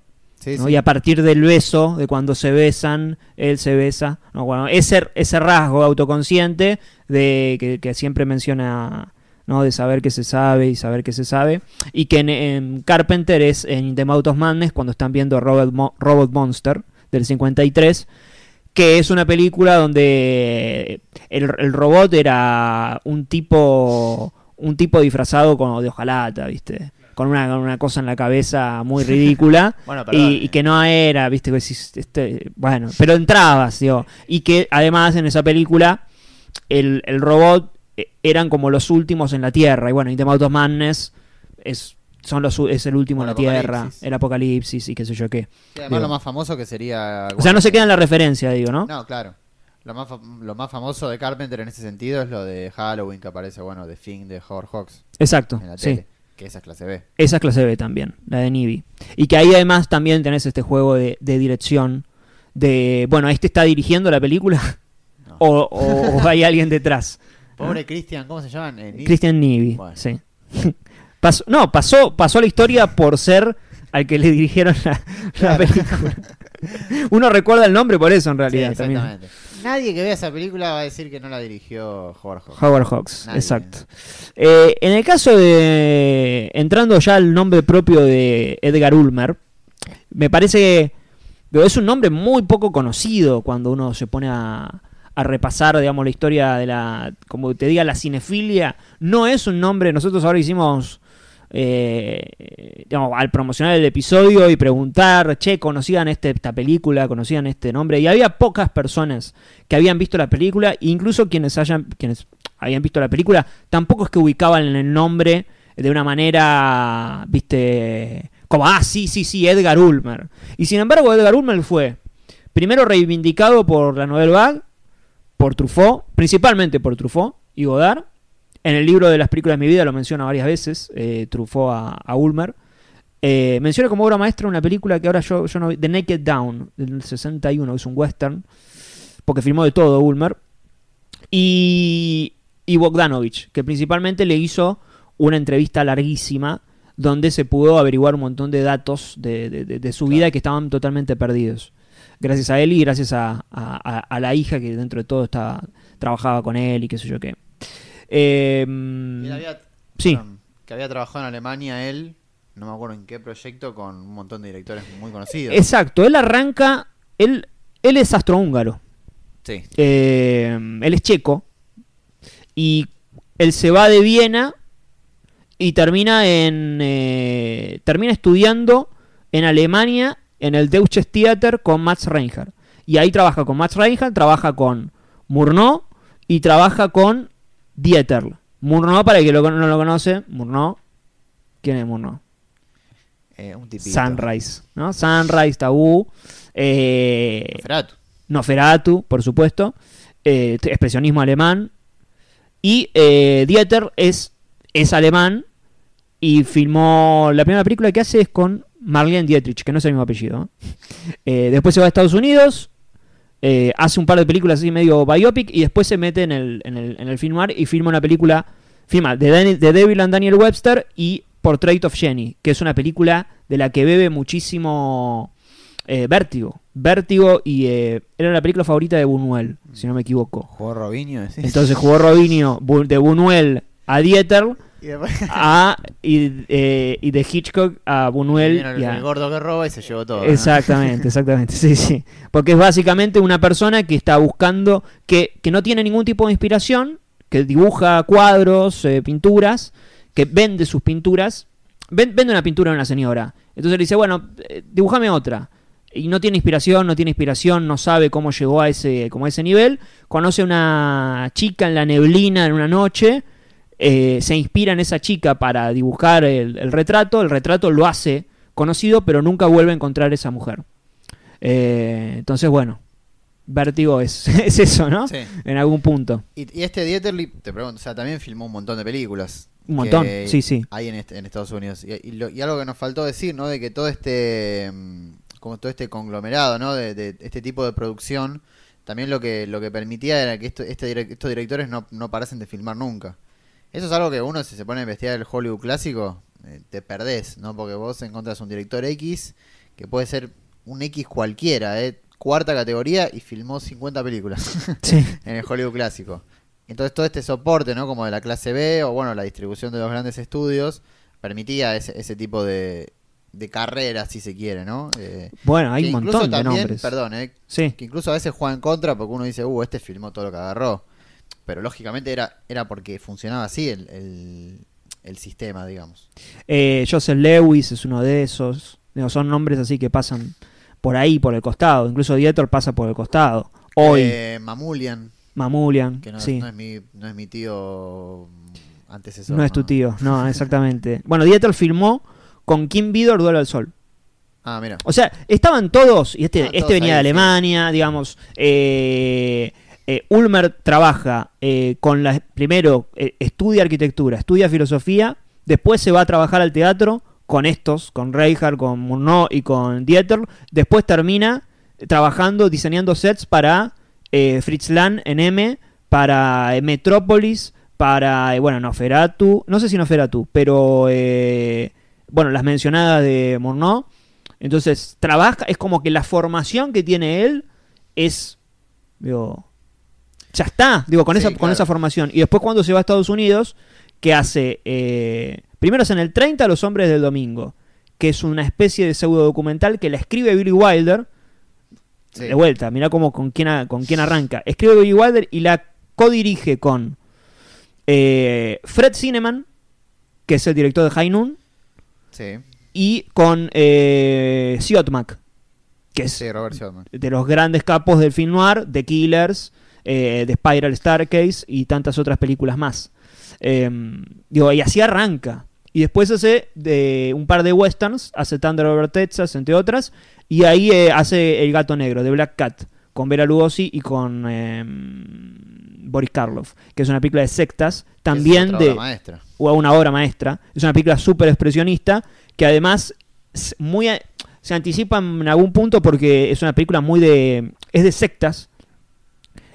Y a partir del beso, de cuando se besan, él se besa. No, bueno, ese, rasgo autoconsciente de que, siempre menciona, De saber que se sabe y saber que se sabe. Y que en, Carpenter es en The Mouth of Madness cuando están viendo Robot, Robot Monster del 53 que es una película donde el, robot era un tipo un tipo disfrazado como de hojalata, ¿viste? con una, cosa en la cabeza muy ridícula y, eh. que no era, viste, este, bueno, pero entrabas, y que además en esa película el, el robot eh, eran como los últimos en la Tierra y bueno, y Madness es son los, es el último en la Tierra, el apocalipsis y qué sé yo qué. además lo más famoso que sería... o sea, no se queda en la referencia, digo, ¿no? No, claro. Lo más, lo más famoso de Carpenter en ese sentido es lo de Halloween que aparece, bueno, de Thing de Howard Hawks. Exacto. sí. Que esa clase B. Esa clase B también, la de Nibi. Y que ahí además también tenés este juego de, dirección, de, bueno, este está dirigiendo la película o, hay alguien detrás. Pobre Cristian, ¿cómo se llama? Cristian eh, Christian no, pasó, pasó la historia por ser al que le dirigieron la, película. Uno recuerda el nombre por eso en realidad. exactamente. Nadie que vea esa película va a decir que no la dirigió Howard Hawks. Howard Hawks, exacto. Eh, en el caso de. Entrando ya al nombre propio de Edgar Ulmer, me parece que. Es un nombre muy poco conocido cuando uno se pone a, a repasar, digamos, la historia de la, como te diga, la cinefilia, no es un nombre, nosotros ahora hicimos eh, al promocionar el episodio y preguntar, che, ¿conocían este, esta película? ¿Conocían este nombre? Y había pocas personas que habían visto la película, incluso quienes, hayan, quienes habían visto la película, tampoco es que ubicaban el nombre de una manera, viste, como, ah, sí, sí, sí, Edgar Ulmer. Y sin embargo, Edgar Ulmer fue primero reivindicado por la Nouvelle Vague, por Truffaut, principalmente por Truffaut y Godard, en el libro de las películas de mi vida lo menciona varias veces, eh, trufó a, Ulmer. Eh, menciona como obra maestra una película que ahora yo, no vi, The Naked Down, del 61, es un western, porque filmó de todo Ulmer. Y, y Bogdanovich, que principalmente le hizo una entrevista larguísima donde se pudo averiguar un montón de datos de, su vida que estaban totalmente perdidos. Gracias a él y gracias a, la hija que dentro de todo estaba, trabajaba con él y qué sé yo qué. Em, que había trabajado en Alemania él, no me acuerdo en qué proyecto, con un montón de directores muy conocidos. Exacto, él arranca, él, él es astrohúngaro. Sí. Em, él es checo. Y él se va de Viena y termina en eh, termina estudiando en Alemania en el Deutsches Theater con Max Reinhardt. Y ahí trabaja con Max Reinhardt, trabaja con Murnau y trabaja con Dieter. Murnau, para el que no lo conoce, Murnau. ¿Quién es Murno? Eh, un tipito. Sunrise, ¿no? Sunrise, Tabú. Eh, Noferatu. Noferatu, por supuesto. Eh, expresionismo alemán. Y Dieter es, es alemán y filmó. La primera película que hace es con Marlene Dietrich, que no es el mismo apellido. después se va a Estados Unidos, eh, hace un par de películas así medio biopic y después se mete en el, en el, en filmar y firma una película, firma de, Devil and Daniel Webster y Portrait of Jenny, que es una película de la que bebe muchísimo eh, Vértigo. Vértigo y eh, era la película favorita de Buñuel, si no me equivoco. ¿Jugó Robinho? Entonces jugó Robinho de Buñuel a Dieter Eh, y de Hitchcock a Buñuel. el gordo que roba y se llevó todo. Exactamente, exactamente. Sí, sí. Porque es básicamente una persona que está buscando, que, no tiene ningún tipo de inspiración, que dibuja cuadros, eh, pinturas, que vende sus pinturas. vende una pintura a una señora. Entonces le dice, bueno, eh, dibujame otra y no tiene inspiración, no tiene inspiración, no sabe cómo llegó a ese, como a ese nivel. Conoce a una chica en la neblina en una noche eh, se inspira en esa chica para dibujar el, retrato, el retrato lo hace conocido, pero nunca vuelve a encontrar esa mujer. Eh, entonces, bueno, Vértigo es, eso, ¿no? En algún punto. Y, este Dieterly, te pregunto, o sea, también filmó un montón de películas. Un montón, sí, sí. ahí en, Estados Unidos. Y, algo que nos faltó decir, ¿no? De que todo este, mm, como todo este conglomerado, ¿no? De, este tipo de producción, también lo que, lo que permitía era que este estos directores no, no parasen de filmar nunca. Eso es algo que uno, si se pone a investigar el Hollywood clásico, eh, te perdés, ¿no? Porque vos encontrás un director X, que puede ser un X cualquiera, ¿eh? cuarta categoría, y filmó 50 películas en el Hollywood clásico. Entonces todo este soporte, ¿no? Como de la clase B o, bueno, la distribución de los grandes estudios, permitía ese, tipo de, carrera, si se quiere, ¿no? Eh, bueno, hay un montón de nombres. Perdón, eh, que incluso a veces juega en contra porque uno dice, uh, este filmó todo lo que agarró pero lógicamente era, era porque funcionaba así el, sistema, digamos. Eh, Joseph Lewis es uno de esos. son nombres así que pasan por ahí, por el costado. Incluso Dieter pasa por el costado. Hoy. Eh, Mamulian. Mamulian. Que no, es mi, no, es mi, tío mm, antecesor. No, es tu tío, no, exactamente. bueno, Dieter filmó con Kim Vidor Duelo al Sol. Ah, mira. O sea, estaban todos, y este, ah, este venía de Alemania, digamos. Eh, eh, Ulmer trabaja eh, con la. Primero, eh, estudia arquitectura, estudia filosofía, después se va a trabajar al teatro con estos, con Reinhardt, con Murnau y con Dieter. Después termina trabajando, diseñando sets para Fritz Lang en M, para Metrópolis, para, bueno, Noferatu, no sé si Noferatu, pero, bueno, las mencionadas de Murnau. Entonces, trabaja, es como que la formación que tiene él es, digo, ya está, digo, con, esa, con esa formación. Y después cuando se va a Estados Unidos, que hace, eh, primero es en el 30 Los Hombres del Domingo, que es una especie de pseudo documental que la escribe Billy Wilder. De vuelta, mirá cómo, con, quién, con quién arranca. Escribe Billy Wilder y la codirige con eh, Fred Cineman, que es el director de High Noon, sí. y con eh, Siotmak, que es Robert de los grandes capos del film noir, The Killers, eh, de The Spiral Staircase y tantas otras películas más. Em, y así arranca. Y después hace de un par de westerns, hace Thunder Over Texas, entre otras, y ahí eh, hace El Gato Negro, de Black Cat, con Vera Lugosi y con em, Boris Karloff, que es una película de sectas, también de... una obra maestra. Es una película súper expresionista, que además muy, se anticipa en algún punto porque es una película muy de... es de sectas,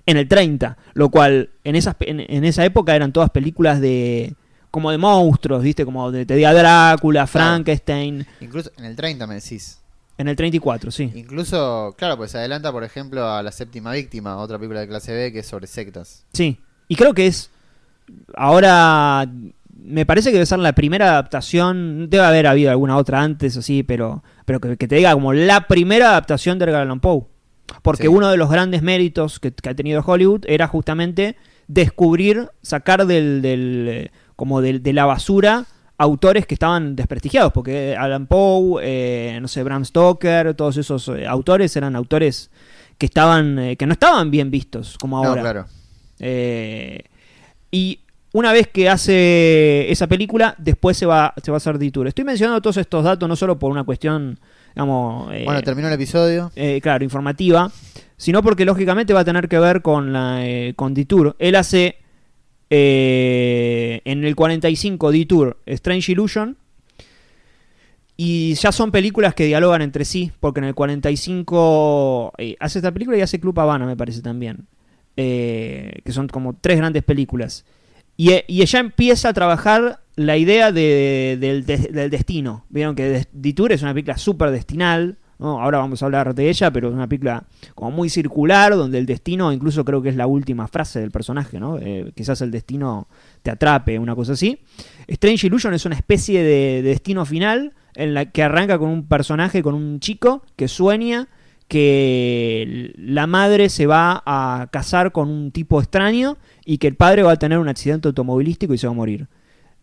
en el 30, lo cual en, esas, en, esa época eran todas películas de como de monstruos, ¿viste? Como de, te diga Drácula, Frankenstein. Incluso en el 30 me decís. En el 34, sí. Incluso, claro, pues se adelanta, por ejemplo, a La Séptima Víctima, otra película de clase B que es sobre sectas. Sí, y creo que es, ahora, me parece que debe ser la primera adaptación, debe haber habido alguna otra antes, así, pero, pero que, te diga como la primera adaptación de Edgar Allan Poe. Porque uno de los grandes méritos que, ha tenido Hollywood era justamente descubrir, sacar del, del eh, como del, de la basura autores que estaban desprestigiados, porque Alan Poe, eh, no sé, Bram Stoker, todos esos eh, autores eran autores que estaban, que no estaban bien vistos como ahora. claro. y una vez que hace esa película, después se va, se va a hacer de tour Estoy mencionando todos estos datos no solo por una cuestión eh, bueno, terminó el episodio. Eh, claro, informativa, sino porque lógicamente va a tener que ver con la eh, con Detour. Él hace en el 45 D-Tour Strange Illusion, y ya son películas que dialogan entre sí, porque en el 45 hace esta película y hace Club Habana, me parece también. que son como tres grandes películas. y, ella empieza a trabajar la idea del destino. Vieron que Detour es una película súper destinal. Ahora vamos a hablar de ella, pero es una película como muy circular, donde el destino, incluso creo que es la última frase del personaje, ¿no? Eh, quizás el destino te atrape, una cosa así. Strange Illusion es una especie de destino final en la que arranca con un personaje, con un chico que sueña que la madre se va a casar con un tipo extraño y que el padre va a tener un accidente automovilístico y se va a morir.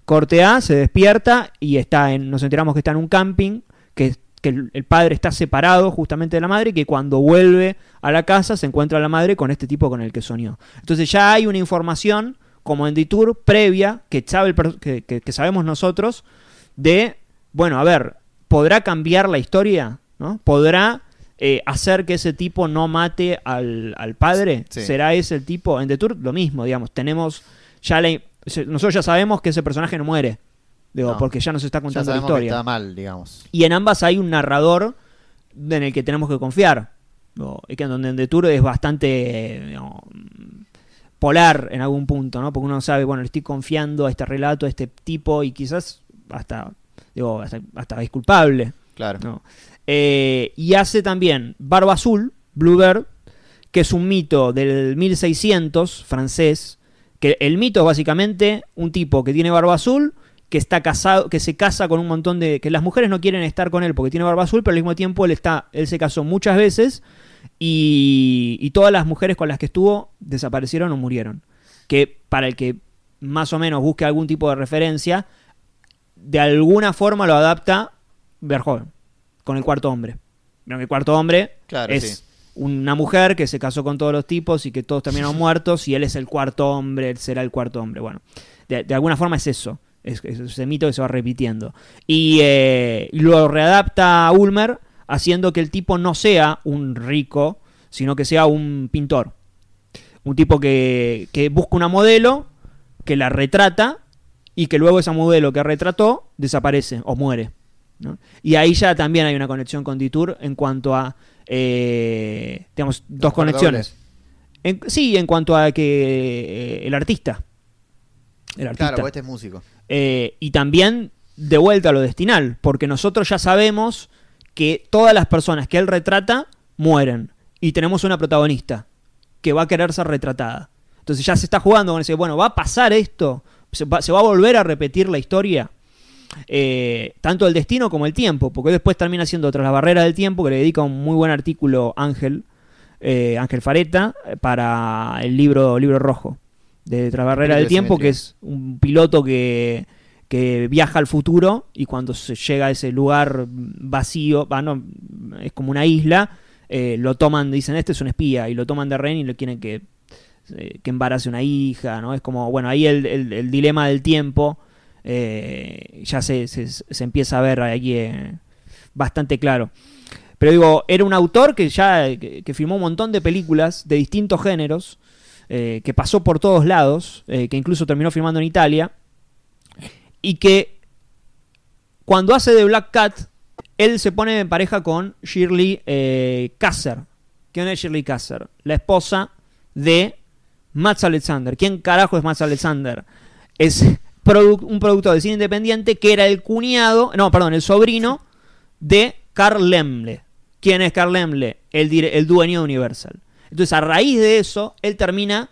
Corte A, se despierta y está en, nos enteramos que está en un camping, que, el, padre está separado justamente de la madre y que cuando vuelve a la casa se encuentra la madre con este tipo con el que soñó. Entonces ya hay una información como en Detour previa que, sabemos nosotros de, bueno, a ver, ¿podrá cambiar la historia? ¿No? ¿Podrá eh, hacer que ese tipo no mate al, padre? ¿Será ese el tipo? En detour lo mismo, digamos. Tenemos ya la, nosotros ya sabemos que ese personaje no muere. Digo, porque ya nos está contando la historia. está mal, digamos. Y en ambas hay un narrador en el que tenemos que confiar. y que en donde de Turo es bastante polar en algún punto, ¿no? Porque uno sabe, bueno, le estoy confiando a este relato, a este tipo, y quizás hasta, digo, hasta, es culpable. Claro. Eh, y hace también Barba Azul, Bluebird, que es un mito del 1600 francés, que el mito es básicamente un tipo que tiene barba azul, que está casado, que se casa con un montón de. que las mujeres no quieren estar con él porque tiene barba azul, pero al mismo tiempo él está. él se casó muchas veces y, y todas las mujeres con las que estuvo desaparecieron o murieron. Que para el que más o menos busque algún tipo de referencia, de alguna forma lo adapta Verhoeven con el cuarto hombre. Pero el cuarto hombre claro, sí una mujer que se casó con todos los tipos y que todos terminaron muertos y él es el cuarto hombre, él será el cuarto hombre. Bueno, de, alguna forma es eso, es, ese mito que se va repitiendo. Eh, y lo readapta a Ulmer haciendo que el tipo no sea un rico, sino que sea un pintor. Un tipo que, busca una modelo, que la retrata y que luego esa modelo que retrató desaparece o muere. Y ahí ya también hay una conexión con Ditour en cuanto a eh, digamos, dos conexiones. sí, en cuanto a que eh, el artista. Claro, este es músico. Eh, y también de vuelta a lo destinal, porque nosotros ya sabemos que todas las personas que él retrata mueren y tenemos una protagonista que va a querer ser retratada. Entonces ya se está jugando con ese, bueno, ¿va a pasar esto? se va a volver a repetir la historia? Eh, tanto el destino como el tiempo, porque después termina siendo Tras la barrera del tiempo, que le dedica un muy buen artículo Ángel, eh, Ángel Fareta, eh, para el libro, libro rojo de Tras la barrera del tiempo, que es un piloto que, viaja al futuro y cuando se llega a ese lugar vacío, es como una isla, lo toman, dicen, este es un espía, y lo toman de rey y lo quieren que, que embarace una hija, ¿no? Es como, bueno, ahí el, el dilema del tiempo eh, ya se, empieza a ver ahí eh, bastante claro. Pero digo, era un autor que ya que, filmó un montón de películas de distintos géneros, eh, que pasó por todos lados, que incluso terminó filmando en Italia, y que cuando hace de Black Cat, él se pone en pareja con Shirley Kasser. ¿Quién es Shirley Kasser? La esposa de Mats Alexander. ¿Quién carajo es Mats Alexander? Es un productor de cine independiente que era el cuñado, no, perdón, el sobrino de Carl Lemle. ¿Quién es Carl Lemle? El, el dueño de Universal. Entonces, a raíz de eso, él termina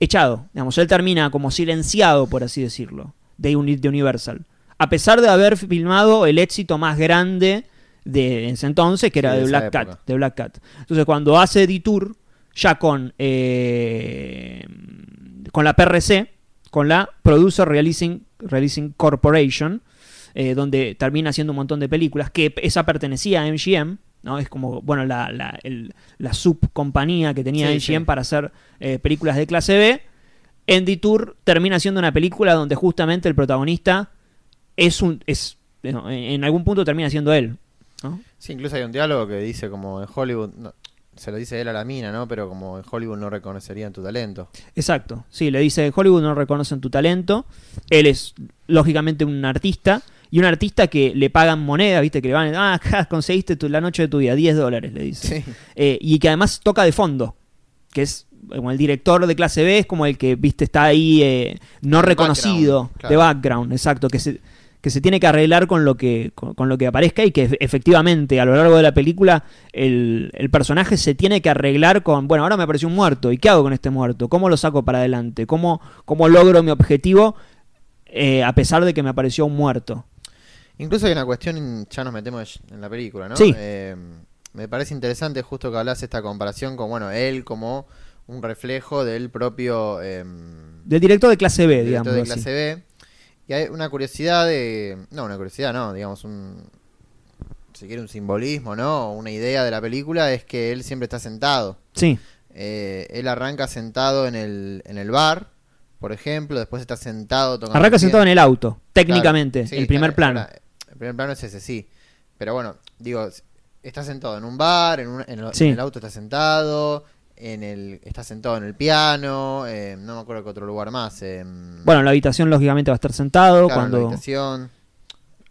echado. Digamos, él termina como silenciado, por así decirlo, de, Universal. A pesar de haber filmado el éxito más grande de ese entonces, que era de, Black Cat, de Black Cat. Entonces, cuando hace D-Tour, ya con, eh, con la PRC, con la Producer Releasing, Corporation, eh, donde termina haciendo un montón de películas, que esa pertenecía a MGM, ¿no? Es como, bueno, la, la, subcompañía que tenía MGM para hacer eh, películas de clase B. Andy Tour termina siendo una película donde justamente el protagonista es un. es eh, en algún punto termina siendo él. Sí, incluso hay un diálogo que dice como en Hollywood se lo dice él a la mina, ¿no? Pero como en Hollywood no reconocerían tu talento. Exacto, sí, le dice, en Hollywood no reconocen tu talento, él es lógicamente un artista, y un artista que le pagan moneda, viste, que le van, ah, conseguiste tu, la noche de tu vida, 10 dólares, le dice. Eh, y que además toca de fondo, que es como el director de clase B, es como el que, viste, está ahí eh, no reconocido, de background, exacto, que se que se tiene que arreglar con lo que, con, lo que aparezca y que efectivamente a lo largo de la película el, personaje se tiene que arreglar con, bueno, ahora me apareció un muerto, ¿y qué hago con este muerto? ¿Cómo lo saco para adelante? ¿Cómo, cómo logro mi objetivo eh, a pesar de que me apareció un muerto? Incluso hay una cuestión, ya nos metemos en la película, ¿no? Sí. Eh, me parece interesante justo que hablas esta comparación con, bueno, él como un reflejo del propio... Em, del director de clase B, digamos. De clase B y hay una curiosidad de... No, una curiosidad no, digamos un... Si quiere un simbolismo, ¿no? Una idea de la película es que él siempre está sentado. Sí. Eh, él arranca sentado en el, en el bar, por ejemplo, después está sentado tocando... Arranca sentado en el auto, técnicamente, el primer plano. el primer plano es ese, sí. Pero bueno, digo, está sentado en un bar, en, un, en el auto está sentado, en el está sentado en el piano, eh, no me acuerdo qué otro lugar más. Eh, bueno, en la habitación lógicamente va a estar sentado claro, la habitación.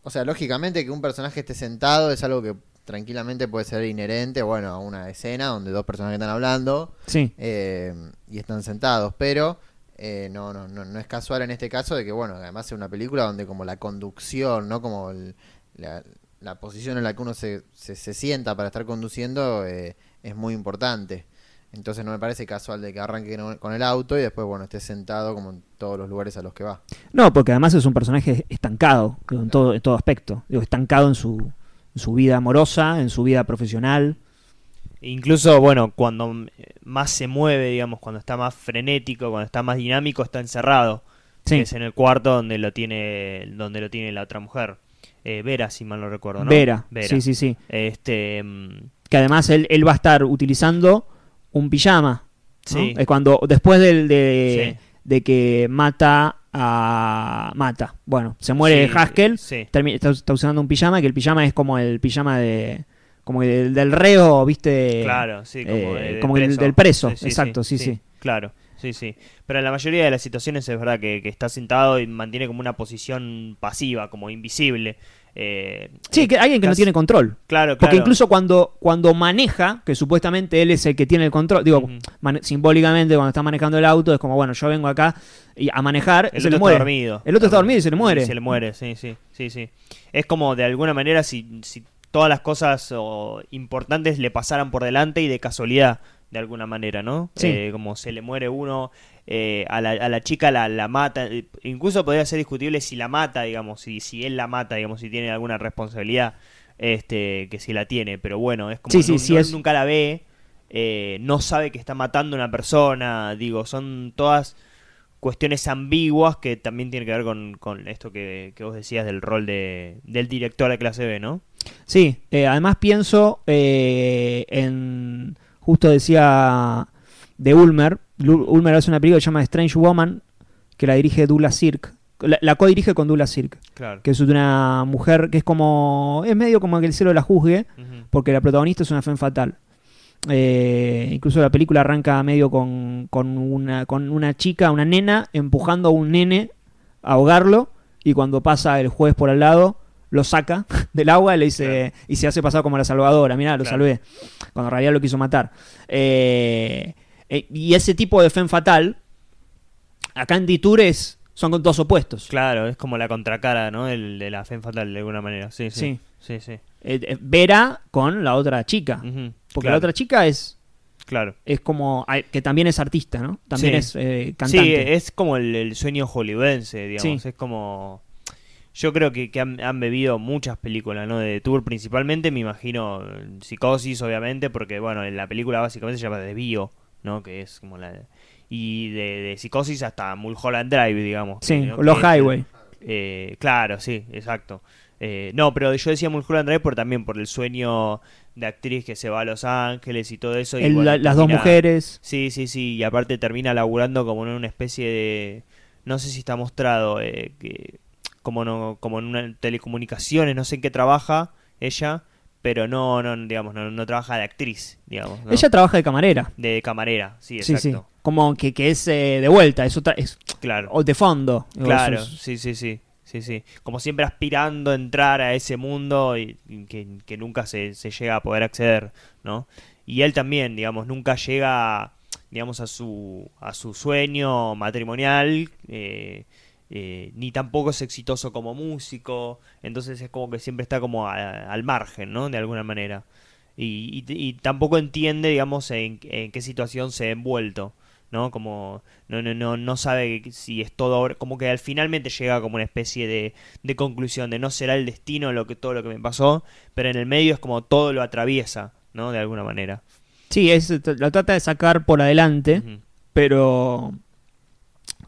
O sea, lógicamente que un personaje esté sentado es algo que tranquilamente puede ser inherente, bueno, a una escena donde dos personas están hablando eh, y están sentados, pero no, no, no, no es casual en este caso de que, bueno, además es una película donde como la conducción, ¿no? Como la, la, posición en la que uno se, se sienta para estar conduciendo es muy importante. Entonces no me parece casual de que arranque con el auto y después, bueno, esté sentado como en todos los lugares a los que va. No, porque además es un personaje estancado en todo, todo aspecto. Digo, estancado en su, vida amorosa, en su vida profesional. E incluso, bueno, cuando más se mueve, digamos, cuando está más frenético, cuando está más dinámico, está encerrado. es en el cuarto donde lo tiene, donde lo tiene la otra mujer. Eh, Vera, si mal no recuerdo, ¿no? Vera. Vera. Sí, sí, sí. Este, mm, que además él va a estar utilizando un pijama. Sí. Es cuando, después del, de, de que mata a Mata. Bueno, se muere Haskell, está, usando un pijama, que el pijama es como el pijama de... Como del, del reo, viste. Claro, sí, como, eh, como El, del preso. Exacto, sí, sí. Claro. Sí, sí. Pero en la mayoría de las situaciones es verdad que, que, está sentado y mantiene como una posición pasiva, como invisible. Eh, sí, que alguien que no tiene control. Claro, Porque incluso cuando, cuando maneja, que supuestamente él es el que tiene el control, digo, simbólicamente cuando está manejando el auto, es como, bueno, yo vengo acá y a manejar, el otro Está dormido. El otro está dormido y se le muere. se le muere, sí, sí, sí, Es como de alguna manera si, todas las cosas importantes le pasaran por delante y de casualidad de alguna manera, ¿no? Eh, como se le muere uno, eh, a, la, chica la, mata, eh, incluso podría ser discutible si la mata, digamos, si, si él la mata, digamos, si tiene alguna responsabilidad, este, que si la tiene, pero bueno, es como si nunca la ve, no sabe que está matando a una persona, digo, son todas cuestiones ambiguas que también tienen que ver con, esto que, vos decías del rol de, del director de clase B, ¿no? Sí, además pienso en Justo decía de Ulmer, Ulmer hace una película que se llama Strange Woman, que la dirige Dula Sirk. La, co-dirige con Dula Sirk, claro. que es una mujer que es como. es medio como que el cielo la juzgue, porque la protagonista es una fe fatal. Eh, incluso la película arranca medio con, una, con una chica, una nena, empujando a un nene a ahogarlo. Y cuando pasa el juez por al lado, lo saca del agua y le dice, y se hace pasar como la salvadora, mirá, lo salvé, cuando en realidad lo quiso matar. Eh, eh, y ese tipo de fen fatal, acá en son dos opuestos. Claro, es como la contracara, ¿no? El, de la fen fatal, de alguna manera. Sí, sí. sí. Eh, Vera con la otra chica. Porque la otra chica es... Claro. Es como. que también es artista, ¿no? También es cantante. Sí, es como el, sueño hollywoodense, digamos. Es como. Yo creo que, que han, bebido muchas películas, ¿no? De Tour principalmente, me imagino mm, Psicosis, obviamente, porque, bueno, en la película básicamente se llama bio, ¿no? Que es como la... Y de, Psicosis hasta Mulholland Drive, digamos. Sí, Los Highway. Eh, claro, sí, exacto. Eh, no, pero yo decía Mulholland Drive por, también por el sueño de actriz que se va a Los Ángeles y todo eso. las dos mujeres. Sí, sí, sí. Y aparte termina laburando como en una especie de... No sé si está mostrado eh, que como, no, como en una telecomunicaciones, no sé en qué trabaja ella, pero no, no digamos, no, trabaja de actriz, digamos. Ella trabaja de camarera. De camarera, sí, exacto. Como que, es eh, de vuelta, es claro. o de fondo. Claro, sí, sí, sí. Sí, sí. Como siempre aspirando a entrar a ese mundo que, nunca se, se llega a poder acceder, ¿no? Y él también, digamos, nunca llega, digamos, a su, a su sueño matrimonial, eh, eh, ni tampoco es exitoso como músico, entonces es como que siempre está como al margen, ¿no? De alguna manera. Y, tampoco entiende, digamos, en, qué situación se ha envuelto, ¿no? Como no, no, sabe si es todo, como que al finalmente llega como una especie de, conclusión de no será el destino lo que, todo lo que me pasó, pero en el medio es como todo lo atraviesa, ¿no? De alguna manera. Sí, es, lo trata de sacar por adelante, pero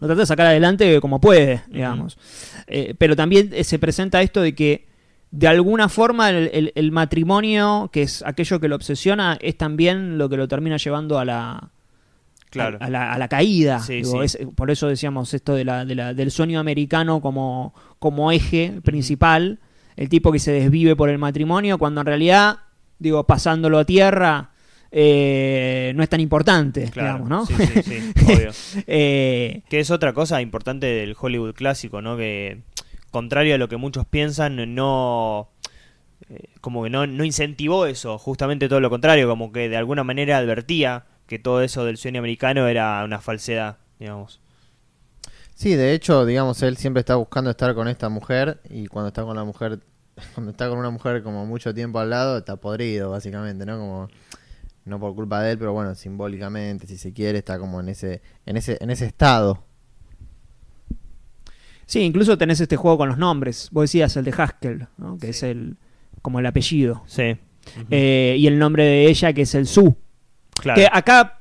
Tratar de sacar adelante como puede, digamos. Eh, pero también eh, se presenta esto de que de alguna forma el, matrimonio, que es aquello que lo obsesiona, es también lo que lo termina llevando a la... A, la, caída. por eso decíamos esto de del sueño americano como, como eje principal el tipo que se desvive por el matrimonio, cuando en realidad, digo, pasándolo a tierra, eh, no es tan importante, digamos, ¿no? Sí, sí, sí, obvio. Eh, que es otra cosa importante del Hollywood clásico, ¿no? Que contrario a lo que muchos piensan, no eh, como que no, no incentivó eso, justamente todo lo contrario, como que de alguna manera advertía que todo eso del sueño americano era una falsedad, digamos. Sí, de hecho, digamos, él siempre está buscando estar con esta mujer y cuando está con la mujer, cuando está con una mujer como mucho tiempo al lado, está podrido, básicamente, ¿no? Como no por culpa de él, pero bueno, simbólicamente, si se quiere, está como en ese, en ese, en ese estado. Sí, incluso tenés este juego con los nombres. Vos decías el de Haskell, que es el como el apellido. Sí. Eh, y el nombre de ella, que es el Su. Claro. Que acá,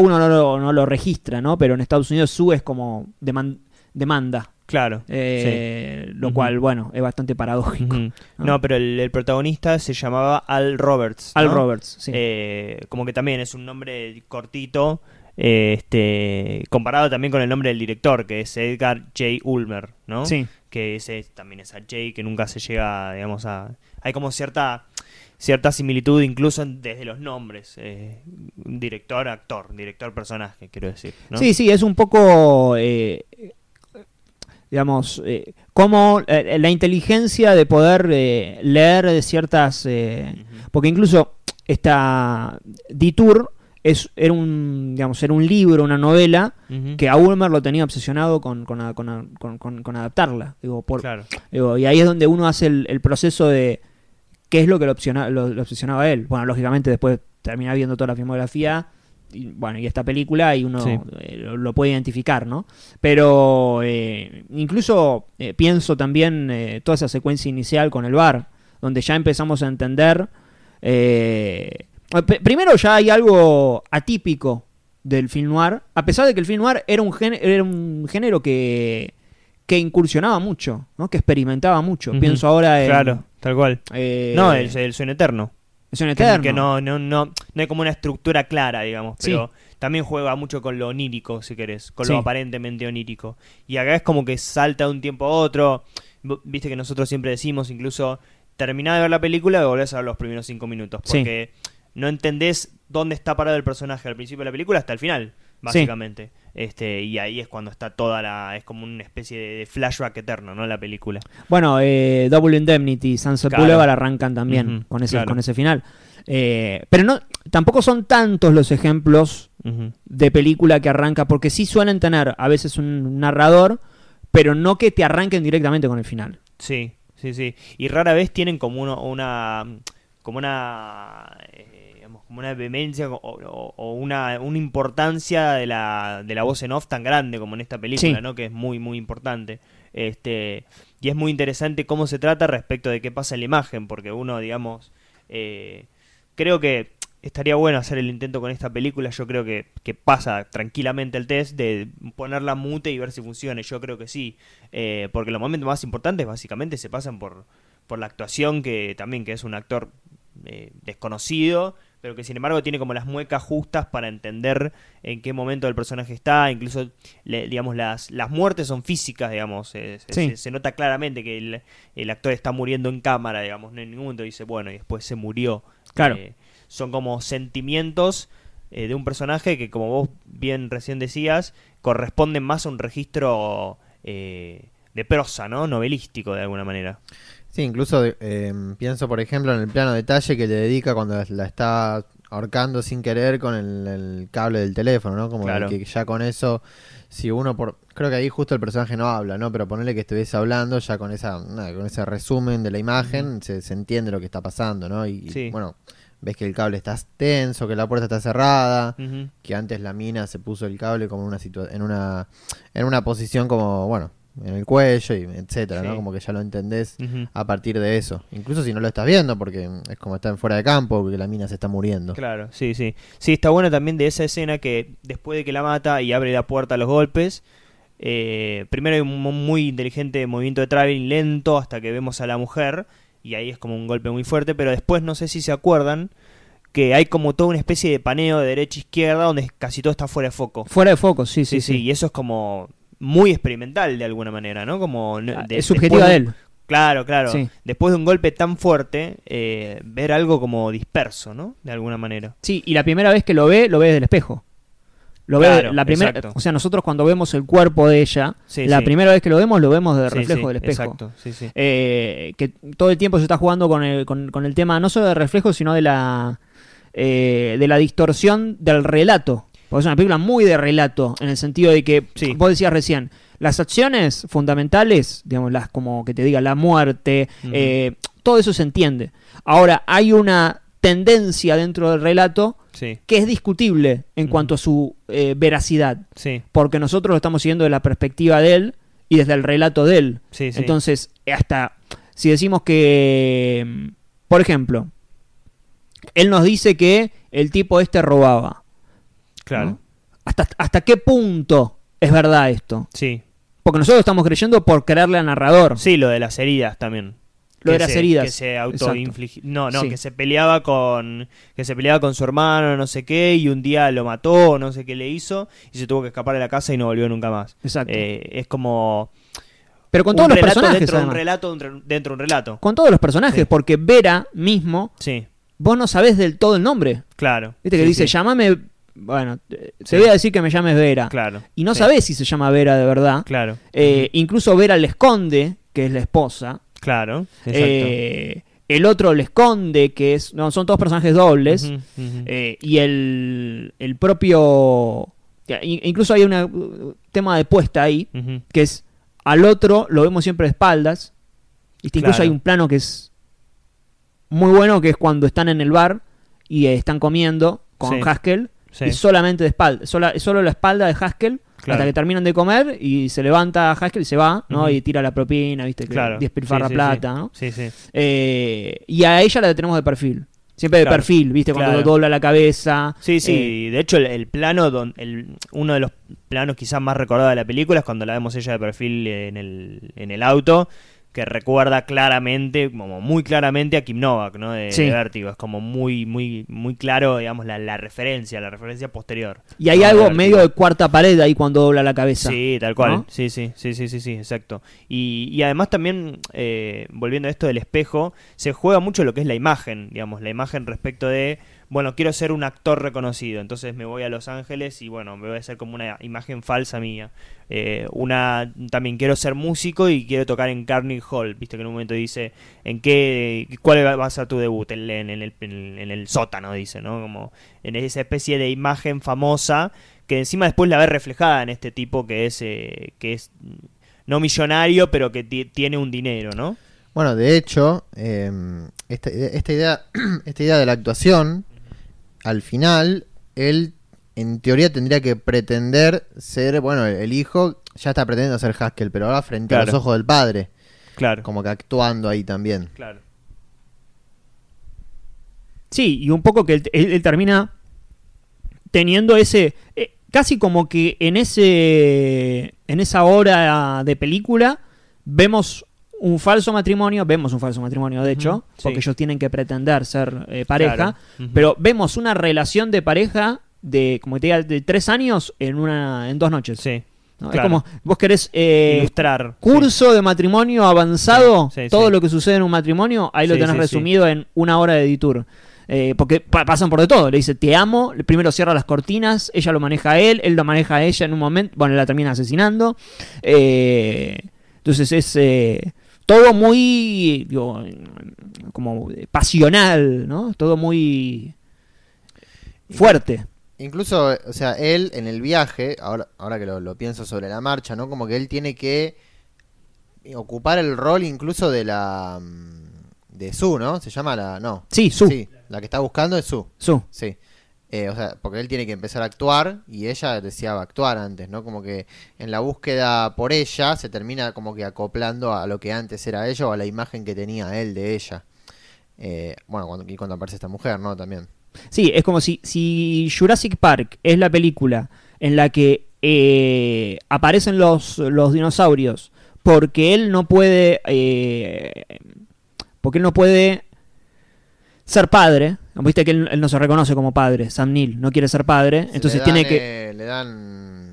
uno no lo, registra, ¿no? Pero en Estados Unidos Su es como demanda. Claro. Eh, lo cual, bueno, es bastante paradójico. ¿no? pero el, protagonista se llamaba Al Roberts. Al Roberts, sí. Eh, como que también es un nombre cortito, eh, este, comparado también con el nombre del director, que es Edgar J. Ulmer, ¿no? Sí. Que ese también es al J, que nunca se llega, digamos, a... Hay como cierta cierta similitud incluso desde los nombres. director, actor, director, personaje, quiero decir. Sí, sí, es un poco digamos, eh, eh, la inteligencia de poder eh, leer de ciertas... Eh, porque incluso esta Detour es, era, un, digamos, era un libro, una novela, que a Ulmer lo tenía obsesionado con, adaptarla. por, y ahí es donde uno hace el, proceso de qué es lo que lo, obsesionaba él. Bueno, lógicamente después termina viendo toda la filmografía bueno, y esta película y uno eh, lo, puede identificar, ¿no? Pero eh, incluso eh, pienso también toda esa secuencia inicial con el bar, donde ya empezamos a entender... primero ya hay algo atípico del film noir, a pesar de que el film noir era un, género, era un género que, incursionaba mucho, ¿no? que experimentaba mucho. Pienso ahora en... Claro, tal cual. no, el, el sueño eterno. Es un eterno. Que, no, no, no, no hay como una estructura clara, digamos, pero también juega mucho con lo onírico, si querés, con lo aparentemente onírico. Y acá es como que salta de un tiempo a otro. Viste que nosotros siempre decimos, incluso, terminás de ver la película y volvés a ver los primeros cinco minutos, porque no entendés dónde está parado el personaje al principio de la película hasta el final básicamente. Este, y ahí es cuando está toda la. Es como una especie de flashback eterno, ¿no? La película. Bueno, eh, Double Indemnity y Sunset arrancan también con, ese, con ese final. Eh, pero no, tampoco son tantos los ejemplos de película que arranca, porque sí suelen tener a veces un narrador, pero no que te arranquen directamente con el final. Sí, sí, sí. Y rara vez tienen como una. como una como una vehemencia o, una, importancia de la, de la voz en off tan grande como en esta película, ¿no? Que es muy, muy importante. Este, y es muy interesante cómo se trata respecto de qué pasa en la imagen, porque uno, digamos, eh, creo que estaría bueno hacer el intento con esta película. Yo creo que, pasa tranquilamente el test de ponerla mute y ver si funciona. Yo creo que sí, eh, porque los momentos más importantes básicamente se pasan por, por la actuación, que también que es un actor eh, desconocido, pero que sin embargo tiene como las muecas justas para entender en qué momento el personaje está, incluso le, digamos las, las muertes son físicas, digamos, se, nota claramente que el, actor está muriendo en cámara, digamos, no en ningún momento dice, bueno, y después se murió. Claro. Eh, son como sentimientos eh, de un personaje que, como vos bien recién decías, corresponden más a un registro eh, de prosa, ¿no? Novelístico de alguna manera. Sí, incluso em, pienso, por ejemplo, en el plano detalle que le dedica cuando la está ahorcando sin querer con el, cable del teléfono, ¿no? Como que ya con eso, si uno por... Creo que ahí justo el personaje no habla, ¿no? Pero ponerle que estuviese hablando ya con esa con ese resumen de la imagen, se, entiende lo que está pasando, ¿no? Y, bueno, ves que el cable está tenso, que la puerta está cerrada, que antes la mina se puso el cable como una en una en una posición como, bueno, en el cuello, y etcétera, ¿no? Como que ya lo entendés a partir de eso. Incluso si no lo estás viendo, porque es como estar fuera de campo, porque la mina se está muriendo. Claro, sí, sí. Sí, está bueno también de esa escena que después de que la mata y abre la puerta a los golpes, eh, primero hay un muy inteligente movimiento de traveling lento hasta que vemos a la mujer, y ahí es como un golpe muy fuerte, pero después no sé si se acuerdan que hay como toda una especie de paneo de derecha izquierda donde casi todo está fuera de foco. Fuera de foco, sí, sí. sí. sí. Y eso es como muy experimental de alguna manera, ¿no? Como ah, es subjetiva de él. Claro, claro. Después de un golpe tan fuerte, eh, ver algo como disperso, ¿no? De alguna manera. Sí, y la primera vez que lo ve, lo ve desde el espejo. Lo claro, la primera, o sea, nosotros cuando vemos el cuerpo de ella, la primera vez que lo vemos, lo vemos del reflejo del espejo. Exacto, eh, que todo el tiempo se está jugando con el, con, con el tema no solo del reflejo, sino de la, eh, de la distorsión del relato porque es una película muy de relato, en el sentido de que, sí. vos decías recién, las acciones fundamentales, digamos, las como que te diga, la muerte, eh, todo eso se entiende. Ahora, hay una tendencia dentro del relato que es discutible en cuanto a su eh, veracidad. Porque nosotros lo estamos siguiendo desde la perspectiva de él y desde el relato de él. Entonces, hasta si decimos que, por ejemplo, él nos dice que el tipo este robaba. Claro. ¿Hasta, ¿Hasta qué punto es verdad esto? Sí. Porque nosotros estamos creyendo por creerle al narrador. Sí, lo de las heridas también. Lo de las heridas. Que se autoinfligió. No, no, que se peleaba con. Que se peleaba con su hermano, no sé qué, y un día lo mató, no sé qué le hizo, y se tuvo que escapar de la casa y no volvió nunca más. Exacto. Eh, es como. Pero con todos los personajes. Dentro de un relato, dentro un relato. Con todos los personajes, porque Vera mismo. Sí. Vos no sabés del todo el nombre. Claro. Viste que dice, llámame bueno, se eh, voy a decir que me llames Vera. Claro. Y no sabés sabes si se llama Vera de verdad. Claro. Eh, incluso Vera le esconde que es la esposa. Claro. Eh, el otro le esconde que es. No, son todos personajes dobles. y el, propio. Incluso hay un uh, tema de puesta ahí, que es al otro lo vemos siempre de espaldas. Y incluso hay un plano que es muy bueno, que es cuando están en el bar y están comiendo con Haskell y solamente de espalda, sola, solo la espalda de Haskell. Hasta que terminan de comer y se levanta Haskell y se va, ¿no? Y tira la propina, ¿viste? despilfarra plata, ¿no? Sí, sí. Eh, y a ella la tenemos de perfil. Siempre de perfil, ¿viste? Cuando dobla la cabeza. Sí, sí. Eh, de hecho, el, plano, don, el, uno de los planos quizás más recordados de la película es cuando la vemos ella de perfil en el, en el auto que recuerda claramente, como muy claramente a Kim Novak, ¿no? De, sí. Es como muy, muy, muy claro, digamos, la, referencia, la referencia posterior. Y hay algo medio de cuarta pared ahí cuando dobla la cabeza. Sí, tal cual. Sí, sí, sí, sí, sí, sí, exacto. Y, y además también, eh, volviendo a esto del espejo, se juega mucho lo que es la imagen, digamos, la imagen respecto de bueno, quiero ser un actor reconocido, entonces me voy a Los Ángeles y bueno, me voy a hacer como una imagen falsa mía. Eh, una también quiero ser músico y quiero tocar en Carnegie Hall, viste que en un momento dice en qué cuál va a ser tu debut en, el, sótano dice, ¿no? Como en esa especie de imagen famosa que encima después la ve reflejada en este tipo que es eh, que es no millonario pero que tiene un dinero, ¿no? Bueno, de hecho, em, esta, esta, idea, esta idea de la actuación al final, él en teoría tendría que pretender ser, bueno, el hijo ya está pretendiendo ser Haskell, pero ahora frente a los ojos del padre. Claro. Como que actuando ahí también. Claro. Sí, y un poco que él, termina teniendo ese. Eh, casi como que en ese. en esa hora de película vemos un falso matrimonio, vemos un falso matrimonio de hecho, porque ellos tienen que pretender ser eh, pareja, pero vemos una relación de pareja de, como te diga, de tres años en, una, en dos noches. Sí. Es como, vos querés eh, ilustrar. Curso de matrimonio avanzado, todo lo que sucede en un matrimonio, ahí lo tenés resumido en una hora de editur. Eh, porque pasan por de todo. Le dice, te amo. Primero cierra las cortinas. Ella lo maneja a él. Él lo maneja a ella en un momento. Bueno, la termina asesinando. entonces es todo muy, digo, como eh, pasional, ¿no? Todo muy fuerte. Incluso, o sea, él en el viaje, ahora, ahora que lo, pienso sobre la marcha, ¿no? Como que él tiene que ocupar el rol incluso de la mm, de Su, ¿no? Se llama la. No. Sí, Su. Sí, la que está buscando es Su. Su. Sí. Eh, o sea, porque él tiene que empezar a actuar y ella deseaba actuar antes, ¿no? Como que en la búsqueda por ella se termina como que acoplando a lo que antes era ella o a la imagen que tenía él de ella. Eh, bueno, cuando, y cuando aparece esta mujer, ¿no? También. Sí, es como si, si Jurassic Park es la película en la que eh, aparecen los, los dinosaurios porque él no puede... porque él no puede ser padre. Viste que él, no se reconoce como padre, Sam Neill, no quiere ser padre, entonces tiene que... Eh, le dan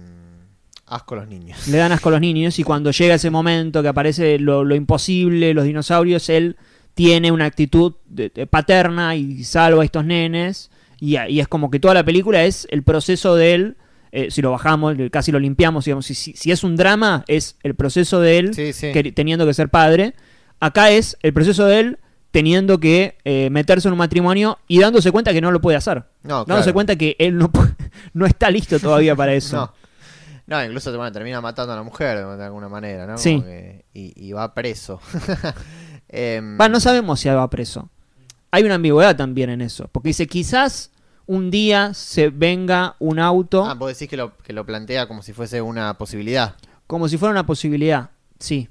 asco a los niños. Le dan asco a los niños y cuando llega ese momento que aparece lo, imposible, los dinosaurios, él tiene una actitud paterna y salva a estos nenes y, es como que toda la película es el proceso de él, eh, si lo bajamos, casi lo limpiamos, digamos, si, es un drama es el proceso de él teniendo que ser padre, acá es el proceso de él teniendo que eh, meterse en un matrimonio y dándose cuenta que no lo puede hacer. No, Dándose cuenta que él no, no está listo todavía para eso. no. incluso termina matando a la mujer de alguna manera, ¿no? Sí. y, va preso. Em, no sabemos si va preso. Hay una ambigüedad también en eso. Porque dice, quizás un día se venga un auto. Ah, vos decís que lo, que lo plantea como si fuese una posibilidad. Como si fuera una posibilidad, sí.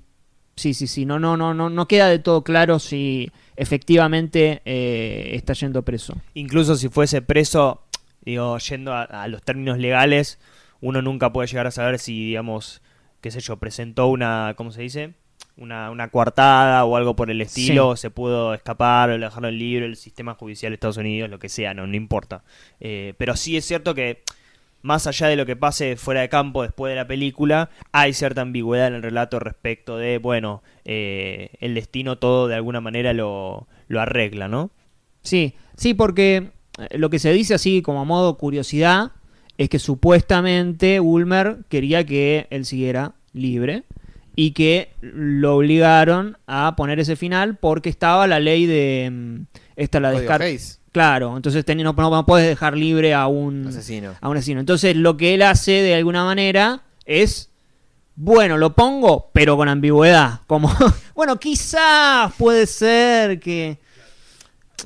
Sí, sí, sí. No, no, no, no, no queda de todo claro si efectivamente eh, está yendo preso. Incluso si fuese preso, digo, yendo a, los términos legales, uno nunca puede llegar a saber si, digamos, qué sé yo, presentó una, ¿cómo se dice? Una, una coartada o algo por el estilo, se pudo escapar o dejarlo en libre, el sistema judicial de Estados Unidos, lo que sea, no, no importa. Eh, pero sí es cierto que más allá de lo que pase fuera de campo después de la película, hay cierta ambigüedad en el relato respecto de, bueno, eh, el destino todo de alguna manera lo, arregla, ¿no? Sí, sí, porque eh, lo que se dice así como a modo curiosidad es que supuestamente Ulmer quería que él siguiera libre y que lo obligaron a poner ese final porque estaba la ley de mm, esta la de Claro, entonces no, podés puedes dejar libre a un asesino. a un Entonces lo que él hace de alguna manera es, bueno, lo pongo, pero con ambigüedad. Como, bueno, quizás puede ser que...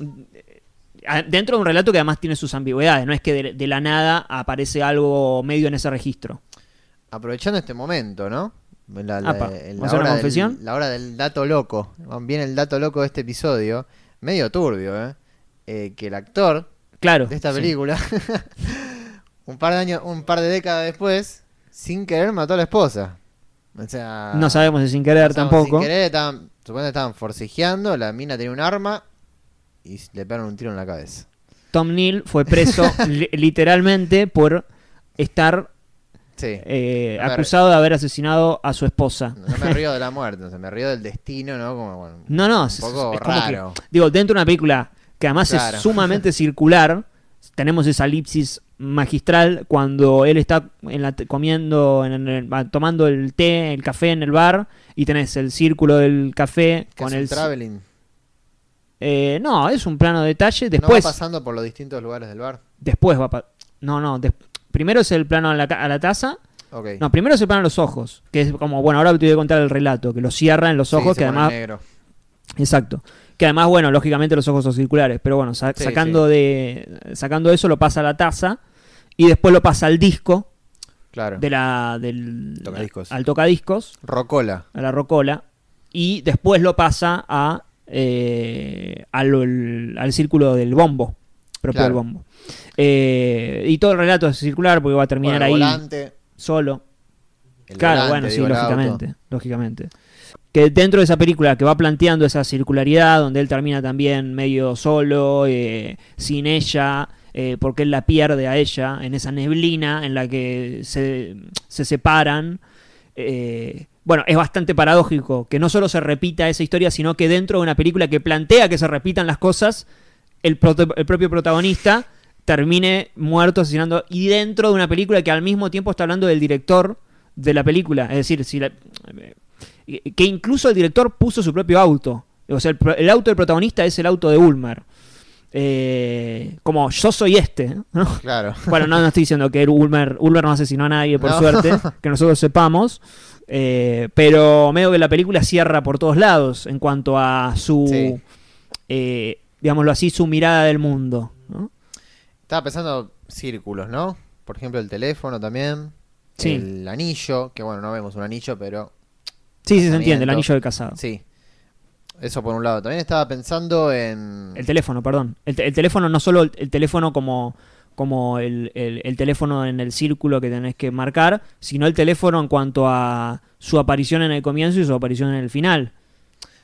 Eh, dentro de un relato que además tiene sus ambigüedades, no es que de, la nada aparece algo medio en ese registro. Aprovechando este momento, ¿no? La, confesión? la hora del dato loco. Viene el dato loco de este episodio. Medio turbio, ¿eh? Eh, que el actor claro, de esta película, un par de años, un par de décadas después, sin querer mató a la esposa. no sabemos si sin querer tampoco. Sin querer, supongo que estaban forcejeando, la mina tenía un arma y le pegaron un tiro en la cabeza. Tom Neal fue preso literalmente por estar eh, acusado de haber asesinado a su esposa. No me río de la muerte, o me río del destino, ¿no? Como, no, no, es, poco digo, dentro de una película que además es sumamente circular. Tenemos esa elipsis magistral cuando él está en la comiendo, tomando el té, el café en el bar y tenés el círculo del café con es el traveling. Eh, no, es un plano de detalle. Después va pasando por los distintos lugares del bar. Después va. No, no. Primero es el plano a la, taza. No, primero es el plano a los ojos, que es como bueno ahora te voy a contar el relato que lo cierra en los ojos, que además. Negro. Exacto. Que además, bueno, lógicamente los ojos son circulares, pero bueno, sacando, De, sacando eso lo pasa a la taza y después lo pasa al disco. Claro. De la, del, tocadiscos. Al tocadiscos. Rocola. A la rocola. Y después lo pasa a, eh, al, al, círculo del bombo, propio del bombo. Eh, y todo el relato es circular porque va a terminar ahí. Solo. claro, bueno, sí, lógicamente. Lógicamente que dentro de esa película que va planteando esa circularidad, donde él termina también medio solo, eh, sin ella, eh, porque él la pierde a ella, en esa neblina en la que se, separan. Eh, bueno, es bastante paradójico que no solo se repita esa historia, sino que dentro de una película que plantea que se repitan las cosas, el, el propio protagonista termine muerto, asesinando, y dentro de una película que al mismo tiempo está hablando del director de la película. Es decir, si la, que incluso el director puso su propio auto. O sea, el, auto del protagonista es el auto de Ulmer. Eh, como yo soy este, Claro. Bueno, no, estoy diciendo que Ulmer, Ulmer no asesinó a nadie, por suerte, que nosotros sepamos. Eh, pero medio que la película cierra por todos lados en cuanto a su, eh, digámoslo así, su mirada del mundo. Estaba pensando círculos, ¿no? Por ejemplo, el teléfono también. Sí. El anillo, que bueno, no vemos un anillo, pero Sí, sí, se entiende, el anillo de casado. Sí. Eso por un lado. También estaba pensando en... El teléfono, perdón. El, teléfono, no solo el, teléfono como, como el, teléfono en el círculo que tenés que marcar, sino el teléfono en cuanto a su aparición en el comienzo y su aparición en el final.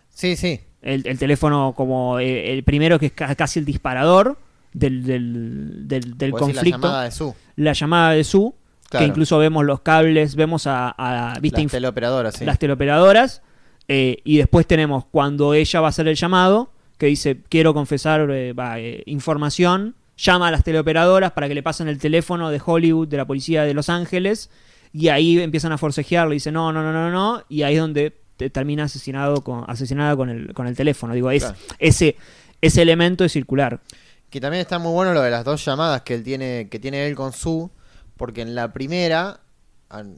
Sí, sí. El, teléfono como eh, el, primero que es casi el disparador del, del, del, conflicto. La llamada de La llamada de su que incluso vemos los cables, vemos a, ¿viste? las teleoperadoras. Las teleoperadoras. Eh, y después tenemos cuando ella va a hacer el llamado, que dice, quiero confesar eh, eh, información, llama a las teleoperadoras para que le pasen el teléfono de Hollywood, de la policía de Los Ángeles, y ahí empiezan a forcejear, le dice, no, no, no, no, no, y ahí es donde termina asesinado con, asesinada con el, con el teléfono. Digo, es, ese, ese elemento es circular. Que también está muy bueno lo de las dos llamadas que él tiene, que tiene él con su porque en la primera,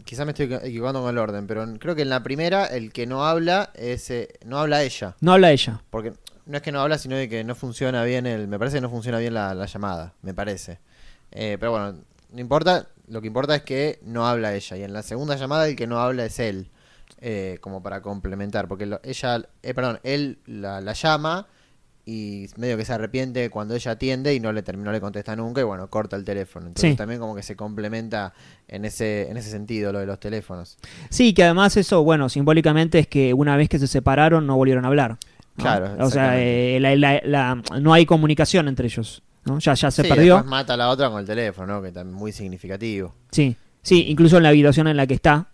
quizás me estoy equivocando con el orden, pero creo que en la primera el que no habla es eh, no habla ella. No habla ella. Porque no es que no habla, sino de que no funciona bien el, me parece que no funciona bien la, llamada, me parece. Eh, pero bueno, no importa, lo que importa es que no habla ella. Y en la segunda llamada el que no habla es él. Eh, como para complementar, porque ella, perdón, él la, la, llama y medio que se arrepiente cuando ella atiende y no le terminó, le contesta nunca y bueno, corta el teléfono. Entonces también como que se complementa en ese, en ese sentido lo de los teléfonos. Sí, que además eso, bueno, simbólicamente es que una vez que se separaron no volvieron a hablar. Claro. O sea, eh, no hay comunicación entre ellos. ¿no? Ya, ya se sí, perdió. mata a la otra con el teléfono, que también muy significativo. Sí, sí, incluso en la habitación en la que está,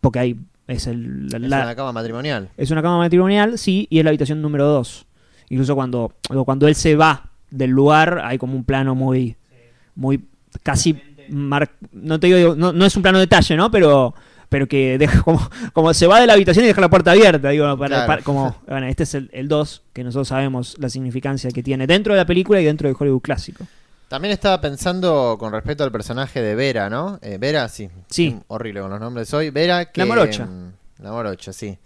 porque ahí Es, el, la, es una cama matrimonial. Es una cama matrimonial, sí, y es la habitación número dos Incluso cuando, cuando él se va del lugar, hay como un plano muy, muy casi, no te digo, no, no, es un plano detalle, ¿no? Pero pero que deja como, como se va de la habitación y deja la puerta abierta, digo, para, como, este es el 2, que nosotros sabemos la significancia que tiene dentro de la película y dentro del Hollywood clásico. También estaba pensando con respecto al personaje de Vera, ¿no? Eh, Vera, sí. Horrible con los nombres hoy. Vera, que. La morocha. Mm, la morocha, sí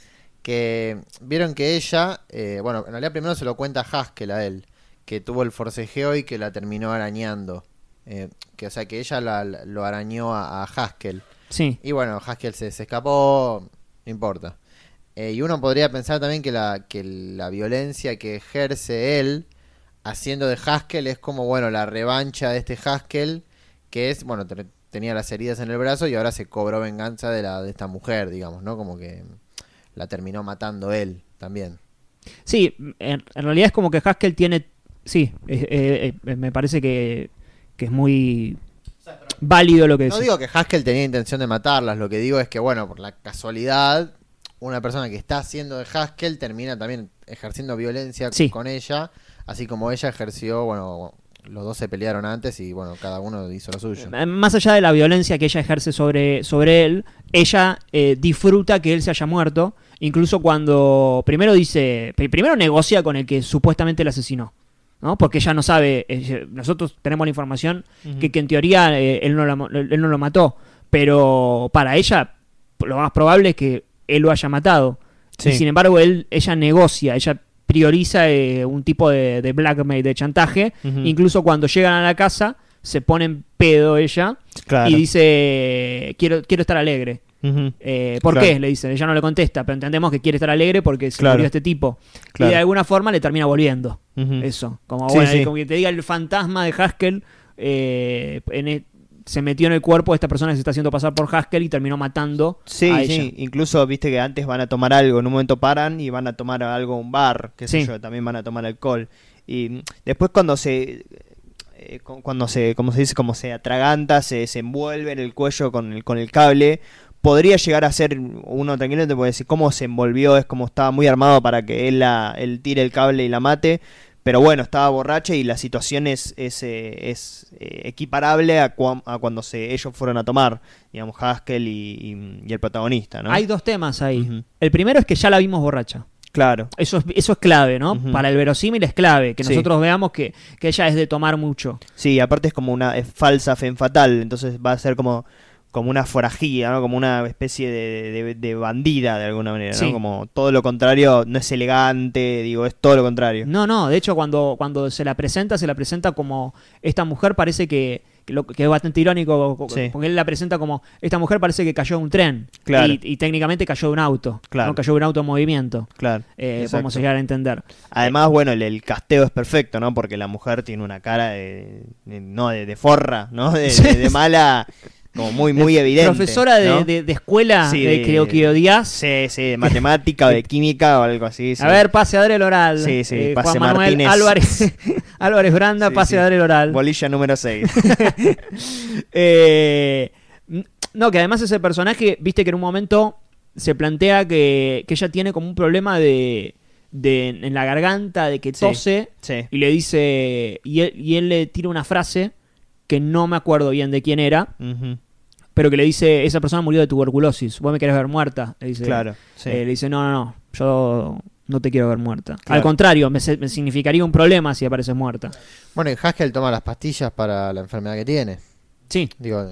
que vieron que ella, eh, bueno, en realidad primero se lo cuenta Haskell a él, que tuvo el forcejeo y que la terminó arañando. Eh, que, o sea, que ella la, lo arañó a, Haskell. Sí. Y bueno, Haskell se, escapó, no importa. Eh, y uno podría pensar también que la, que la violencia que ejerce él haciendo de Haskell es como, bueno, la revancha de este Haskell, que es, bueno, tenía las heridas en el brazo y ahora se cobró venganza de, la, de esta mujer, digamos, ¿no? Como que la terminó matando él también. Sí, en, realidad es como que Haskell tiene. Sí, me parece que, es muy válido lo que No digo que Haskell tenía intención de matarlas, lo que digo es que, bueno, por la casualidad, una persona que está haciendo de Haskell termina también ejerciendo violencia con ella, así como ella ejerció, bueno, los dos se pelearon antes y bueno, cada uno hizo lo suyo. Eh, más allá de la violencia que ella ejerce sobre, sobre él, ella eh, disfruta que él se haya muerto, incluso cuando primero dice, primero negocia con el que supuestamente le asesinó. ¿no? Porque ella no sabe, eh, nosotros tenemos la información que, en teoría él, no lo mató, pero para ella lo más probable es que él lo haya matado. sin embargo, ella negocia, ella prioriza eh, un tipo de, blackmail, de chantaje. Incluso cuando llegan a la casa, se pone en pedo ella y dice, quiero, quiero estar alegre. Eh, ¿Por qué? Le dicen, ella no le contesta, pero entendemos que quiere estar alegre porque se claro. murió este tipo. Y de alguna forma le termina volviendo. Eso. Como, que te diga el fantasma de Haskell eh, e-, se metió en el cuerpo de esta persona que se está haciendo pasar por Haskell y terminó matando sí, Sí, incluso viste que antes van a tomar algo, en un momento paran y van a tomar algo un bar, qué sé yo, también van a tomar alcohol. Y después cuando se eh, cuando se como se dice, como se atraganta, se, desenvuelve en el cuello con el con el cable, podría llegar a ser uno tranquilo, te puede decir cómo se envolvió, es como estaba muy armado para que él, la, él tire el cable y la mate, pero bueno, estaba borracha y la situación es, es, eh, es eh, equiparable a, a, cuando se, ellos fueron a tomar, digamos, Haskell y, y, el protagonista, ¿no? Hay dos temas ahí. El primero es que ya la vimos borracha. Claro. Eso es, eso es clave, ¿no? Para el verosímil es clave, que nosotros veamos que, ella es de tomar mucho. Sí, aparte es como una falsa fe fatal, entonces va a ser como como una forajía, ¿no? como una especie de, bandida de alguna manera, ¿no? como todo lo contrario, no es elegante, digo, es todo lo contrario. No, no, de hecho cuando, cuando se la presenta, se la presenta como esta mujer parece que, que, lo, que es bastante irónico, porque él la presenta como esta mujer parece que cayó de un tren claro. y, técnicamente cayó de un auto, claro. cayó de un auto en movimiento, claro. Eh, podemos llegar a entender. Además, bueno, el, casteo es perfecto, ¿no? porque la mujer tiene una cara de, no, de, forra, ¿no? de mala como muy, muy eh, evidente. Profesora de, escuela, de, creo que Sí, sí, de matemática o de química o algo así. A ver, pase a dar oral. Sí, sí, eh, pase Álvarez, Álvarez Branda, pase a el oral. Bolilla número 6. Eh, no, que además ese personaje, viste que en un momento se plantea que, que ella tiene como un problema de... De, en la garganta, de que tose, y le dice, y él, y él, le tira una frase que no me acuerdo bien de quién era. Pero que le dice, esa persona murió de tuberculosis, vos me querés ver muerta. Le dice, claro, eh, le dice, no, no, no, yo no te quiero ver muerta. Al contrario, me, significaría un problema si apareces muerta. Bueno, y Haskell toma las pastillas para la enfermedad que tiene. Sí. Digo,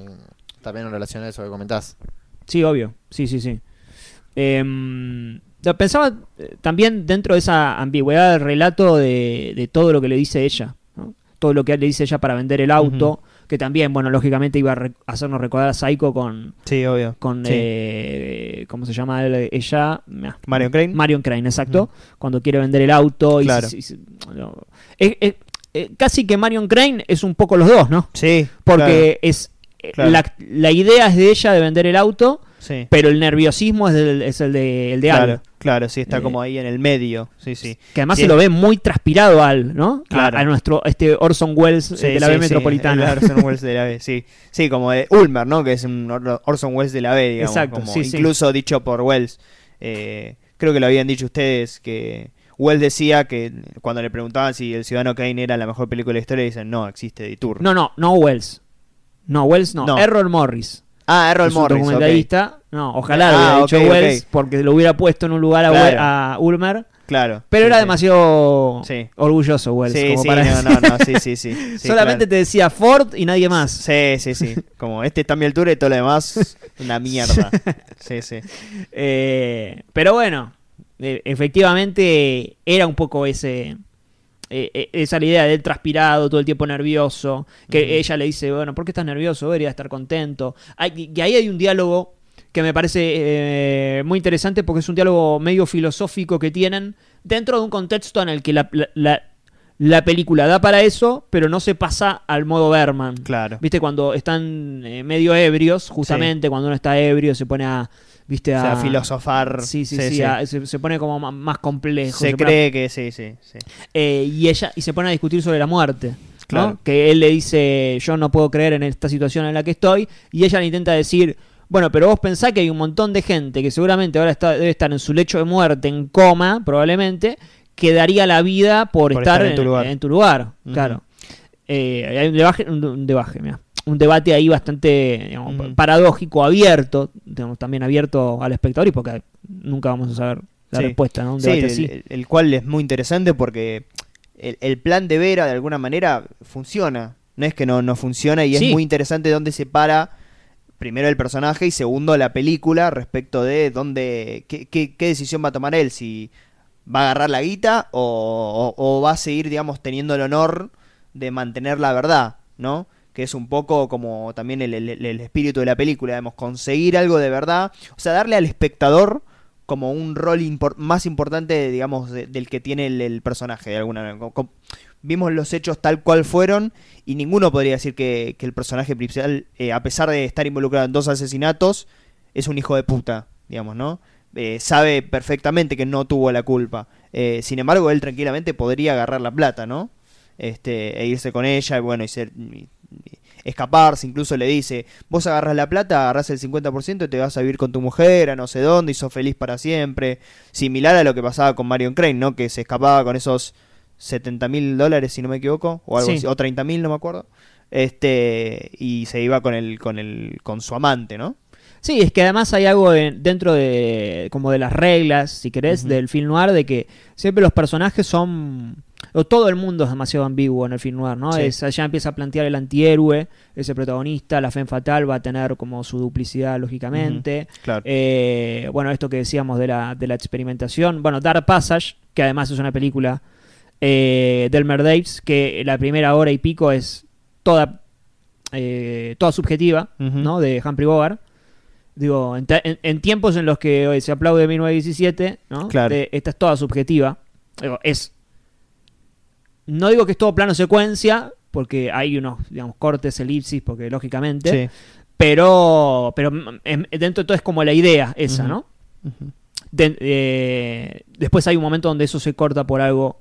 también en relación a eso que comentás. Sí, obvio. Sí, sí, sí. Em, pensaba eh, también dentro de esa ambigüedad del relato de, todo lo que le dice ella. Todo lo que le dice ella para vender el auto que también, bueno, lógicamente iba a hacernos recordar a Psycho con. Sí, obvio. Con. Eh, ¿Cómo se llama eh, ella? Marion Crane. Marion Crane, exacto. Cuando quiere vender el auto. Y claro. Eh, casi que Marion Crane es un poco los dos, ¿no? Sí. Porque es. La, idea es de ella de vender el auto, pero el nerviosismo es, es el de, el de Claro, sí, está eh, como ahí en el medio. Sí, sí. Que además se lo ve muy transpirado al, ¿no? Claro. A, nuestro, este Orson Welles de la B metropolitana. Orson Welles de la sí. Sí, como de eh, Ulmer, ¿no? Que es un Orson Welles de la B, digamos. Exacto, incluso dicho por Welles. Eh, creo que lo habían dicho ustedes que. Welles decía que cuando le preguntaban si El Ciudadano Kane era la mejor película de la historia, dicen, no, existe de No, no, no Welles. No, Welles, no. no. Morris. Ah, Errol Morton. un documentalista. No, ojalá lo hubiera ah, dicho Wells, porque lo hubiera puesto en un lugar a, Ulmer. Claro. Pero era demasiado orgulloso Wells. Sí, sí, no, no, no, sí, sí, sí. Solamente te decía Ford y nadie más. Sí, sí, sí. Como este está a mi altura y todo lo demás, una mierda. Sí, sí. Eh, pero bueno, e-, efectivamente era un poco ese, eh, eh, esa la idea de él transpirado, todo el tiempo nervioso, que ella le dice, bueno, ¿por qué estás nervioso? Debería estar contento. Hay, y ahí hay un diálogo que me parece eh, muy interesante porque es un diálogo medio filosófico que tienen dentro de un contexto en el que la la película da para eso, pero no se pasa al modo Berman. Claro. ¿Viste? Cuando están eh, medio ebrios, justamente, cuando uno está ebrio se pone a. ¿Viste? A, a filosofar. Sí, sí, sí. se, pone como más complejo. Se, cree que sí, sí. sí. Eh, y, ella, y se pone a discutir sobre la muerte. Claro. Que él le dice, yo no puedo creer en esta situación en la que estoy, y ella le intenta decir, bueno, pero vos pensás que hay un montón de gente que seguramente ahora está, debe estar en su lecho de muerte, en coma, probablemente, que daría la vida por, estar, en, tu lugar. Claro. Eh, hay un debaje, un, mira. un debate ahí bastante paradójico, abierto, digamos, también abierto al espectador y porque nunca vamos a saber la respuesta, ¿no? el, cual es muy interesante porque el, plan de Vera de alguna manera funciona. No es que no, no funciona y es muy interesante dónde se para primero el personaje y segundo la película respecto de dónde qué, qué decisión va a tomar él si va a agarrar la guita o, va a seguir, digamos, teniendo el honor de mantener la verdad, ¿no? Que es un poco como también el, espíritu de la película, digamos, conseguir algo de verdad, o sea, darle al espectador como un rol más importante, digamos, del que tiene el, personaje, de alguna manera. vimos los hechos tal cual fueron y ninguno podría decir que, el personaje principal, eh, a pesar de estar involucrado en dos asesinatos, es un hijo de puta, digamos, ¿no? Eh, sabe perfectamente que no tuvo la culpa. Eh, sin embargo, él tranquilamente podría agarrar la plata, ¿no? Este, e irse con ella y bueno, y, ser, escaparse. Incluso le dice, vos agarras la plata, agarras el 50% y te vas a vivir con tu mujer a no sé dónde y sos feliz para siempre. Similar a lo que pasaba con Marion Crane, ¿no? Que se escapaba con esos 70 mil dólares, si no me equivoco, o, algo 30 mil, no me acuerdo. Este, y se iba con, el, con, el, con su amante, ¿no? Sí, es que además hay algo dentro de como de las reglas, si querés, del film noir, de que siempre los personajes son... O todo el mundo es demasiado ambiguo en el film noir, ¿no? Es, allá empieza a plantear el antihéroe, ese protagonista, la fe fatal va a tener como su duplicidad, lógicamente. claro. Eh, bueno, esto que decíamos de la, de la experimentación. Bueno, Dark Passage, que además es una película eh, del Delmer davis, que la primera hora y pico es toda, eh, toda subjetiva, ¿no? De Humphrey Bogart. Digo, en, tiempos en los que hoy se aplaude 1917, ¿no? Claro. esta es toda subjetiva. es. No digo que es todo plano secuencia, porque hay unos, digamos, cortes, elipsis, porque lógicamente. Pero, pero em, dentro de todo es como la idea esa, ¿no? Eh, después hay un momento donde eso se corta por algo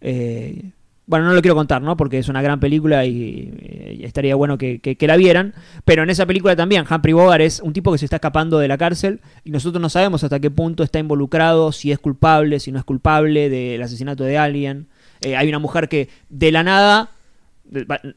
eh, bueno, no lo quiero contar, ¿no? Porque es una gran película y, estaría bueno que, la vieran. Pero en esa película también, Humphrey Bogart es un tipo que se está escapando de la cárcel y nosotros no sabemos hasta qué punto está involucrado, si es culpable, si no es culpable del asesinato de alguien. Eh, hay una mujer que de la nada,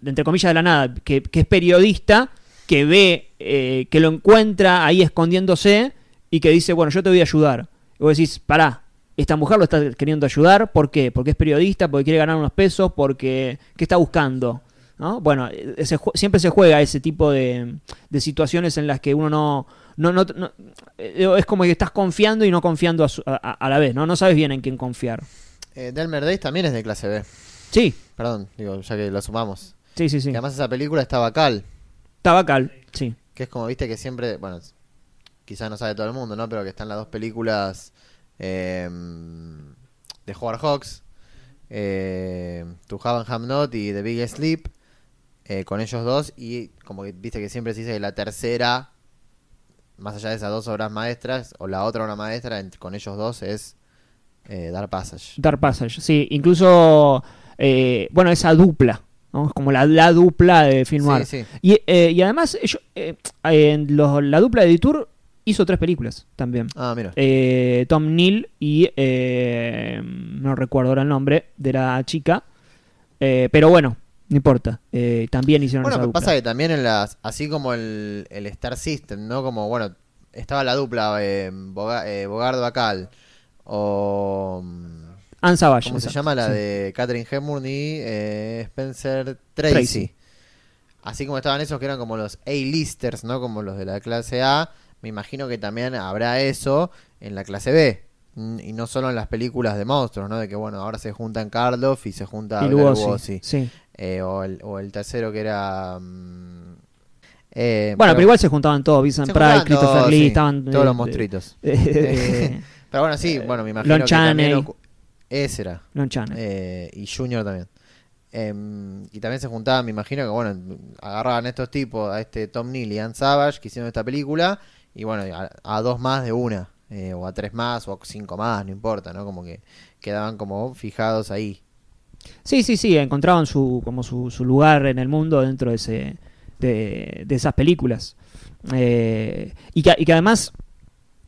entre comillas de la nada, que, es periodista, que ve, eh, que lo encuentra ahí escondiéndose y que dice, bueno, yo te voy a ayudar. Y vos decís, pará, esta mujer lo está queriendo ayudar. ¿Por qué? Porque es periodista, porque quiere ganar unos pesos, porque ¿qué está buscando? ¿No? Bueno, eh, siempre se juega ese tipo de, de, situaciones en las que uno no, eh, Es como que estás confiando y no confiando a, la vez, ¿no? No sabes bien en quién confiar. Eh, Delmer también es de clase B. Sí. Perdón, digo, ya que lo sumamos. Sí, sí, sí. además esa película es Tabacal. Tabacal, sí. Que es como, viste, que siempre, bueno, quizás no sabe todo el mundo, ¿no? Pero que están las dos películas eh, The Howard Hawks, em, To Have Not y The Big Sleep. Eh, con ellos dos y como viste que siempre se dice que la tercera, más allá de esas dos obras maestras, o la otra obra maestra con ellos dos es eh, Dar Dark Passage. Dar Passage, sí, incluso, eh, bueno, esa dupla, como la, dupla de filmar Y, además, la dupla de D-Tour hizo tres películas también. Ah, mira. Eh, Tom Neal y eh, no recuerdo ahora el nombre de la chica. Eh, pero bueno, no importa. también hicieron Bueno, lo que pasa que también en las. Así como el, Star System, ¿no? Como bueno, estaba la dupla Bogardo Bacal o. Mm, Anne Savage. ¿Cómo se llama? La de Catherine Hepburn y Spencer Tracy. Así como estaban esos que eran como los A-listers, ¿no? Como los de la clase A me imagino que también habrá eso en la clase B. Mm, y no solo en las películas de monstruos, ¿no? De que, bueno, ahora se juntan Karloff y se junta y Lugosi. Sí. Eh, o, el, tercero que era... Mm, eh, bueno, pero, igual se juntaban todos, Vincent Price, Christopher Lee, Todos los eh, monstruitos. pero bueno, sí, bueno, me imagino que también... Ese era. Lon y Junior también. Em, y también se juntaban, me imagino que bueno, agarraban estos tipos, a este Tom Neal y Ann Savage que hicieron esta película y bueno, a, dos más de una, eh, o a tres más, o cinco más, no importa, ¿no? Como que quedaban como fijados ahí. Sí, sí, sí, encontraban su, como su, su lugar en el mundo dentro de, ese, de, de esas películas. Eh, y, que, y, que, además,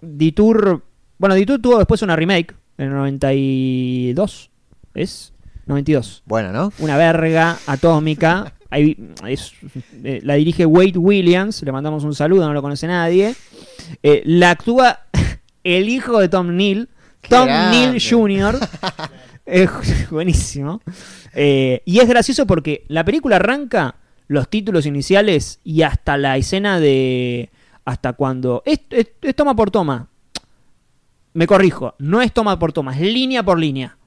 ditur bueno, ditur tuvo después una remake en el 92, ¿es? 92. Bueno, ¿no? Una verga atómica Eh, la dirige Wade Williams, le mandamos un saludo, no lo conoce nadie. Eh, la actúa el hijo de Tom Neal, Tom Neal Jr. es eh, buenísimo. y es gracioso porque la película arranca los títulos iniciales y hasta la escena de. Hasta cuando. Es, toma por toma. Me corrijo, no es toma por toma, es línea por línea.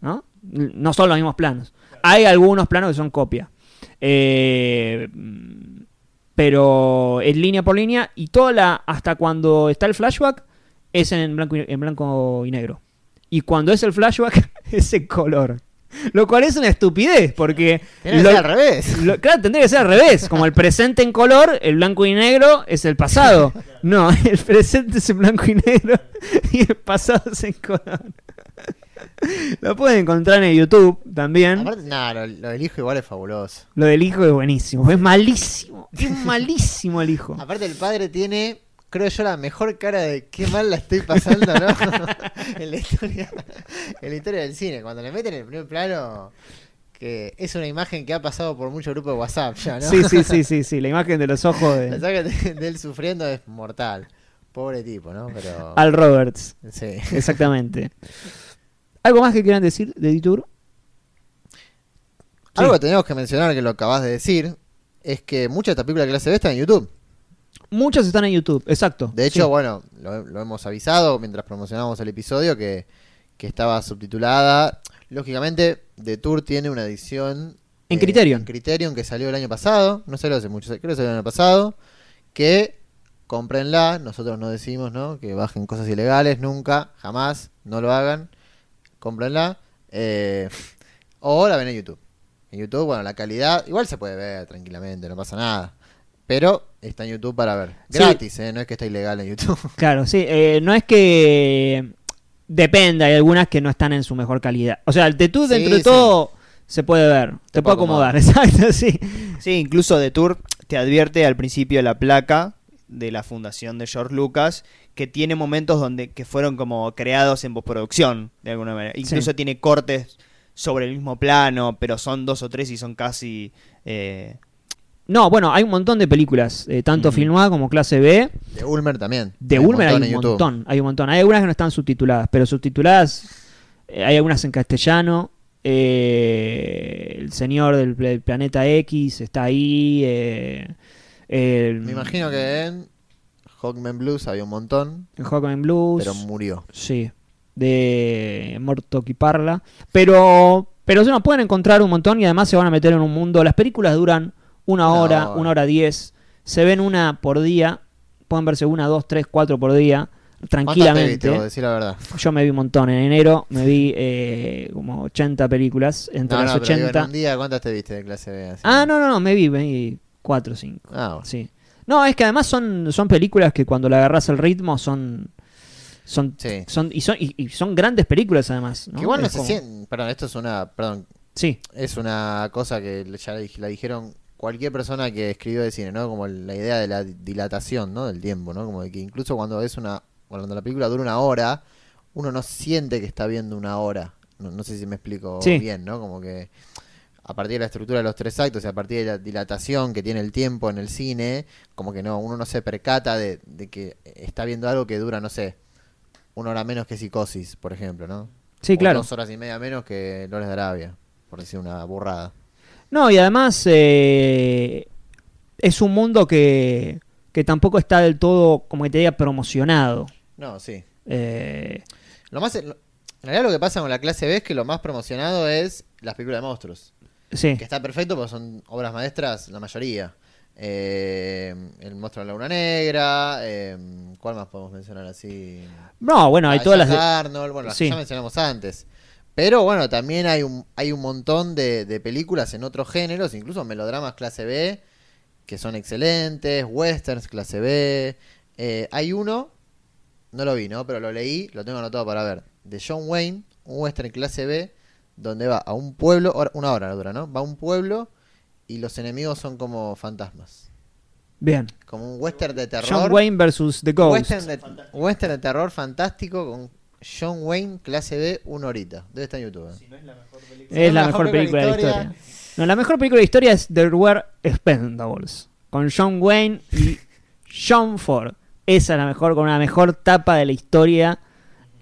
No, no son los mismos planos. Hay algunos planos que son copia. Eh, pero es línea por línea y toda la hasta cuando está el flashback es en blanco y, negro. Y cuando es el flashback es en color. Lo cual es una estupidez, porque... al revés. claro, tendría que ser al revés. Como el presente en color, el blanco y negro es el pasado. No, el presente es en blanco y negro y el pasado es en color. Lo pueden encontrar en YouTube también. Aparte, lo, del hijo igual es fabuloso. Lo del hijo es buenísimo. Es malísimo. Es malísimo el hijo. Aparte, el padre tiene, creo yo, la mejor cara de qué mal la estoy pasando, ¿no? en, la historia, en la historia del cine. Cuando le meten en el primer plano. Que es una imagen que ha pasado por mucho grupo de WhatsApp ya, ¿no? Sí, sí, sí, sí, sí. La imagen de los ojos de. La de él sufriendo es mortal. Pobre tipo, ¿no? Pero... Al Roberts. Sí. Exactamente. ¿Algo más que quieran decir de Detour? Algo que tenemos que mencionar que lo acabas de decir es que muchas de estas películas que la ve están en YouTube. Muchas están en YouTube, exacto. De hecho, bueno, lo, hemos avisado mientras promocionábamos el episodio que, que, estaba subtitulada. Lógicamente, The Tour tiene una edición. En eh, Criterion. En Criterion que salió el año pasado. No salió hace mucho, creo que salió el año pasado. Que cómprenla. Nosotros no decimos, ¿no? Que bajen cosas ilegales, nunca, jamás, no lo hagan cómprenla. Eh, o la ven en YouTube. En YouTube, bueno, la calidad igual se puede ver tranquilamente, no pasa nada. Pero está en YouTube para ver. Gratis, eh, no es que está ilegal en YouTube. Claro, sí. Eh, no es que dependa, hay algunas que no están en su mejor calidad. O sea, el Tour dentro de todo se puede ver. Te, puede puedo acomodar. acomodar, exacto, sí. Sí, incluso de Tour te advierte al principio la placa de la fundación de George Lucas, que tiene momentos donde que fueron como creados en postproducción, de alguna manera. Incluso tiene cortes sobre el mismo plano, pero son dos o tres y son casi... Eh, no, bueno, hay un montón de películas, eh, tanto Film como clase B. De Ulmer también. De Ulmer hay un montón, hay un montón. Hay algunas que no están subtituladas, pero subtituladas eh, hay algunas en castellano. el señor del, del planeta X está ahí. Me imagino que en Hawkman Blues había un montón. En Hawkman Blues. Pero murió. Sí. De Morto Kiparla. Pero, pero se nos pueden encontrar un montón y además se van a meter en un mundo. Las películas duran una hora, una hora diez. Se ven una por día. Pueden verse una, dos, tres, cuatro por día tranquilamente. verdad. Yo me vi un montón en enero, me vi eh, como 80 películas, entre las 80. en día, ¿cuántas te viste de clase B? Ah, no, no, no, me vi, me vi 4 o 5. Ah, Sí. No, es que además son, son películas que cuando le agarras el ritmo son. Son, son, y, son y, son grandes películas además. Que igual no se Perdón, esto es una. Perdón. Sí. Es una cosa que ya la dijeron cualquier persona que escribió de cine, ¿no? Como la idea de la dilatación, ¿no? Del tiempo, ¿no? Como de que incluso cuando es una. Cuando la película dura una hora, uno no siente que está viendo una hora. No, sé si me explico bien, ¿no? Como que a partir de la estructura de los tres actos y a partir de la dilatación que tiene el tiempo en el cine, como que no, uno no se percata de, que está viendo algo que dura, no sé, una hora menos que psicosis, por ejemplo, ¿no? Sí, claro. Dos horas y media menos que Lores de Arabia, por decir una burrada. No, y además eh, es un mundo que, que tampoco está del todo, como que te diga, promocionado. No, sí. Eh, lo más, en realidad lo que pasa con la clase B es que lo más promocionado es las películas de monstruos. Que está perfecto porque son obras maestras la mayoría. Eh, el monstruo de la luna negra. Eh, ¿Cuál más podemos mencionar así? No, bueno, hay todas las. Arnold, bueno, las ya mencionamos antes. Pero bueno, también hay un, hay un montón de, películas en otros géneros, incluso melodramas clase B, que son excelentes, westerns clase B. Eh, hay uno, no lo vi, ¿no? Pero lo leí, lo tengo anotado para ver, de John Wayne, un western clase B, donde va a un pueblo, una hora dura, ¿no? Va a un pueblo y los enemigos son como fantasmas. Bien. Como un western de terror. John Wayne versus The Ghost. Western de, western de terror fantástico con John Wayne, clase B, una horita. Debe estar en YouTube. ¿eh? es la mejor película, de, la historia. No, la mejor película de historia es The Were Spendables. Con John Wayne y John Ford. Esa es la mejor, con la mejor tapa de la historia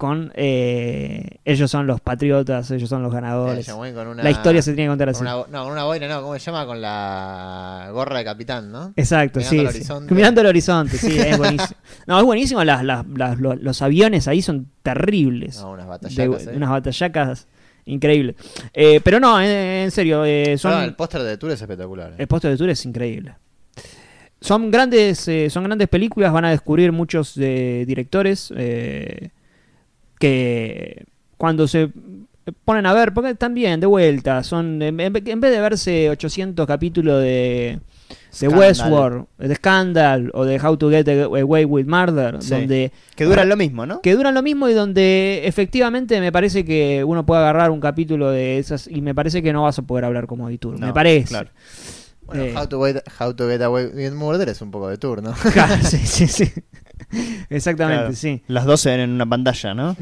con eh, ellos son los patriotas, ellos son los ganadores. la historia se tiene que contar así. no, con una boina, no, ¿cómo se llama? Con la gorra de capitán, ¿no? Exacto, Mirando sí. El horizonte. Mirando el horizonte, sí, es buenísimo. no, es buenísimo, los, aviones ahí son terribles. unas batallacas. Eh. unas batallacas increíble. Eh, pero no, en, serio, el póster de Tour es espectacular. El póster de Tour es increíble son grandes son grandes películas van a descubrir muchos directores eh, que cuando se ponen a ver, porque también de vuelta, son en vez de verse 800 capítulos de, de Westworld, de Scandal o de How to Get Away with Murder, donde que duran lo mismo, ¿no? Que duran lo mismo y donde efectivamente me parece que uno puede agarrar un capítulo de esas y me parece que no vas a poder hablar como de tour, me parece. Bueno, eh. how, to get, Away with Murder es un poco de turno. sí, sí, sí. Exactamente, sí. Las dos se ven en una pantalla, ¿no?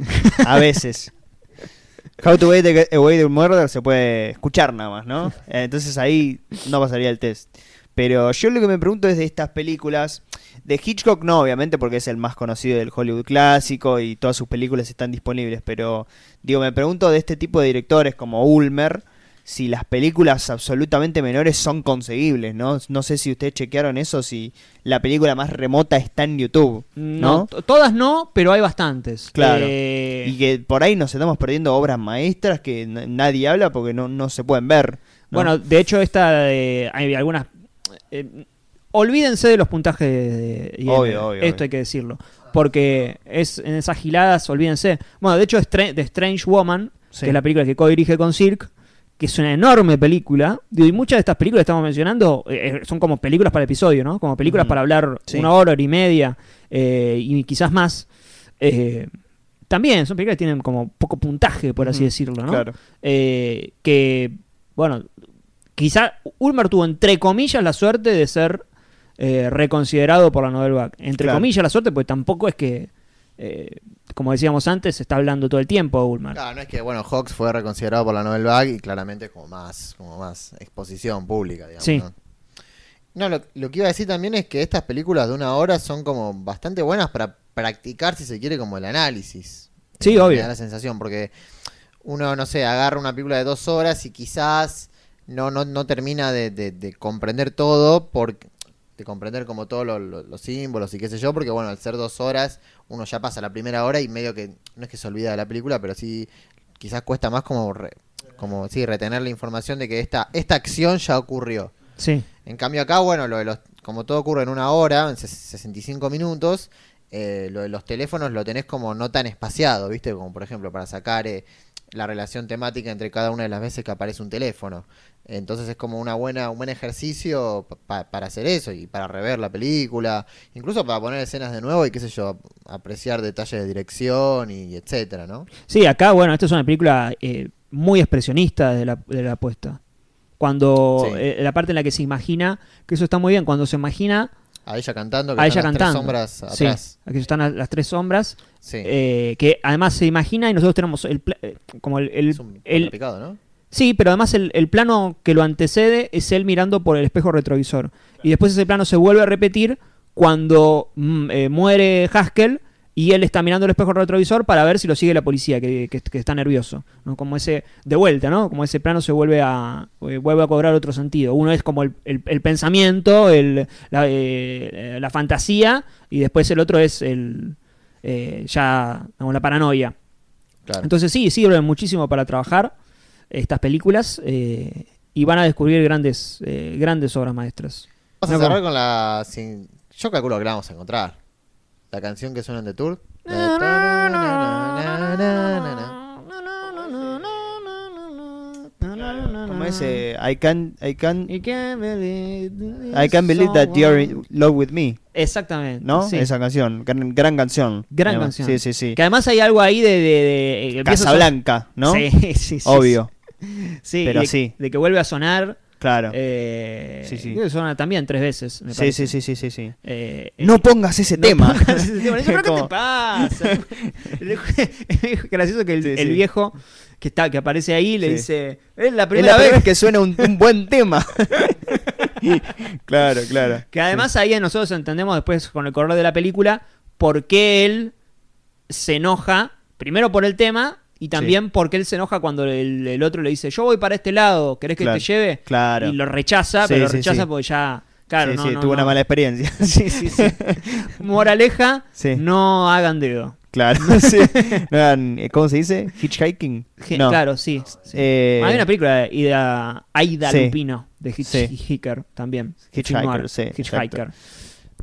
A veces. How to wait Away the Murder se puede escuchar nada más, ¿no? Eh, entonces ahí no pasaría el test. Pero yo lo que me pregunto es de estas películas. De Hitchcock no, obviamente, porque es el más conocido del Hollywood clásico y todas sus películas están disponibles. Pero digo, me pregunto de este tipo de directores como Ulmer si las películas absolutamente menores son conseguibles, ¿no? No sé si ustedes chequearon eso, si la película más remota está en YouTube, mm, ¿no? todas no, pero hay bastantes. Claro. Eh, y que por ahí nos estamos perdiendo obras maestras que nadie habla porque no, se pueden ver. Bueno, de hecho esta, de hay algunas... Eh, olvídense de los puntajes de, obvio, obvio, esto hay que decirlo. Porque es en esas giladas, olvídense. Bueno, de hecho, The de Strange Woman, que es la película que co-dirige con Cirque, que es una enorme película. Y muchas de estas películas que estamos mencionando eh, eh, son como películas para episodio, ¿no? Como películas para hablar una hora, hora y media eh, y quizás más. también son películas que tienen como poco puntaje, por así decirlo, ¿no? Claro. que, bueno, quizás Ulmer tuvo entre comillas la suerte de ser reconsiderado por la Novel Back. Entre comillas la suerte, pues tampoco es que como decíamos antes, se está hablando todo el tiempo de Claro, no es que, bueno, Hawks fue reconsiderado por la Nobel Bag y claramente como más, como más exposición pública, digamos. Sí. ¿no? lo, que iba a decir también es que estas películas de una hora son como bastante buenas para practicar, si se quiere, como el análisis. Sí, obvio. Me da la sensación, porque uno, no sé, agarra una película de dos horas y quizás no, no, no termina de comprender todo, porque, de comprender como todos los símbolos y qué sé yo, porque bueno, al ser dos horas, uno ya pasa la primera hora y medio que, no es que se olvida de la película, pero sí quizás cuesta más como, como sí, retener la información de que esta, esta acción ya ocurrió. Sí. En cambio acá, bueno, lo de los, como todo ocurre en una hora, en 65 minutos, eh, lo de los teléfonos lo tenés como no tan espaciado, ¿viste? Como por ejemplo para sacar... Eh, la relación temática entre cada una de las veces que aparece un teléfono. Entonces es como una buena, un buen ejercicio para hacer eso y para rever la película, incluso para poner escenas de nuevo y qué sé yo, apreciar detalles de dirección y, etcétera, ¿no? Sí, acá, bueno, esta es una película eh, muy expresionista de la, apuesta. Cuando eh, la parte en la que se imagina, que eso está muy bien, cuando se imagina a ella cantando. a ella tres sombras atrás. aquí están las, tres sombras. Eh, que además se imagina y nosotros tenemos el, eh, como el, el, es un el picado, ¿no? Sí, pero además el, plano que lo antecede es él mirando por el espejo retrovisor. Y después ese plano se vuelve a repetir cuando mm, eh, muere Haskell y él está mirando el espejo retrovisor para ver si lo sigue la policía, que, está nervioso. ¿no? Como ese, de vuelta, ¿no? Como ese plano se vuelve a, eh, vuelve a cobrar otro sentido. Uno es como el, pensamiento, el, eh, la, fantasía, y después el otro es el, eh, ya, la paranoia. Entonces sí, sirven muchísimo para trabajar estas películas y van a descubrir grandes, grandes obras maestras. Vamos a cerrar con la... Yo calculo que la vamos a encontrar. La canción que suena en The Tour. Como es? I can't believe, that you're in love with me. Exactamente. ¿No? Esa canción. Gran, canción. Gran canción. Sí, sí, sí. Que además hay algo ahí de. de, Blanca, Casablanca, ¿no? Sí, sí, sí. Obvio. Sí, pero sí. De que vuelve a sonar Claro. Eh, sí, sí. suena también tres veces. sí, sí, sí, sí, sí, eh, no eh, pongas ese tema. Pongas ese tema. te pasa? es gracioso que el, viejo que está, que aparece ahí le dice. Es la primera, vez. que suena un, buen tema. claro, claro. Que además ahí nosotros entendemos después con el correr de la película por qué él se enoja, primero por el tema y también porque él se enoja cuando el, otro le dice, yo voy para este lado, ¿querés que te lleve? Claro. Y lo rechaza, pero lo rechaza porque ya... Claro, no, no, tuvo una mala experiencia. Sí, sí, sí. Moraleja, no hagan dedo. Claro, sí. Eh, ¿Cómo se dice? Hitchhiking. Claro, sí. Eh, Hay una película de Aida Lupino de Hitchhiker también. Hitchhiker, Hitchhiker.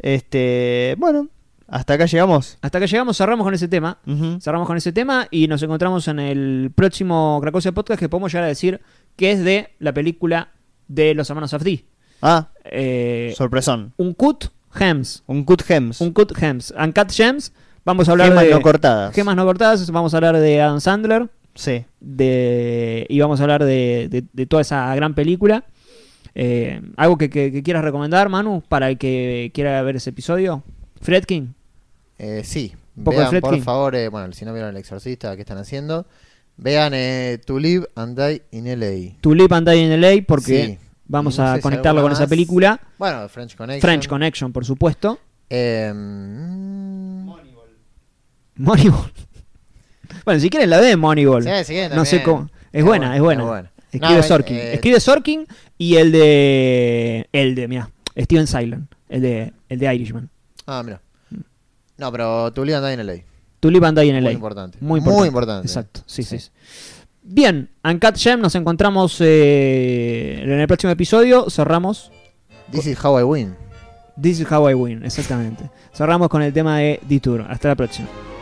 Este, bueno, hasta acá llegamos. Hasta acá llegamos, cerramos con ese tema. Cerramos con ese tema y nos encontramos en el próximo Cracosia Podcast que podemos llegar a decir que es de la película de los hermanos Afdi. Ah. Eh, sorpresón. Un cut gems. Un cut gems. Un cut gems. cut gems. Vamos a hablar gemas no cortadas. Gemas no cortadas. Vamos a hablar de Adam Sandler. Sí. De, y vamos a hablar de, de, toda esa gran película. Eh, ¿Algo que, que, quieras recomendar, Manu, para el que quiera ver ese episodio? Fredkin. Eh, sí. Vean, por favor, eh, bueno, si no vieron El Exorcista, ¿qué están haciendo? Vean eh, To Live and Die in LA. To Live and Die in LA, porque vamos a conectarlo con esa película. Bueno, French Connection. French Connection, por supuesto. Eh, em, Moneyball. Moneyball. bueno, si quieren la de Moneyball. Sí, no sé cómo. Es, buena, es buena. Escribe no, Sorkin. Eh, Escribe y el de. El de, mira, Steven Silent. El de, el de Irishman. Ah, mira. No, pero Tulip anda en el LA. Tulip anda en el Muy Muy importante. Muy importante. Exacto, sí, sí. Bien, Bien, Uncut Gem, nos encontramos eh, en el próximo episodio. Cerramos. This is how I win. This is how I win, exactamente. Cerramos con el tema de D-Tour. Hasta la próxima.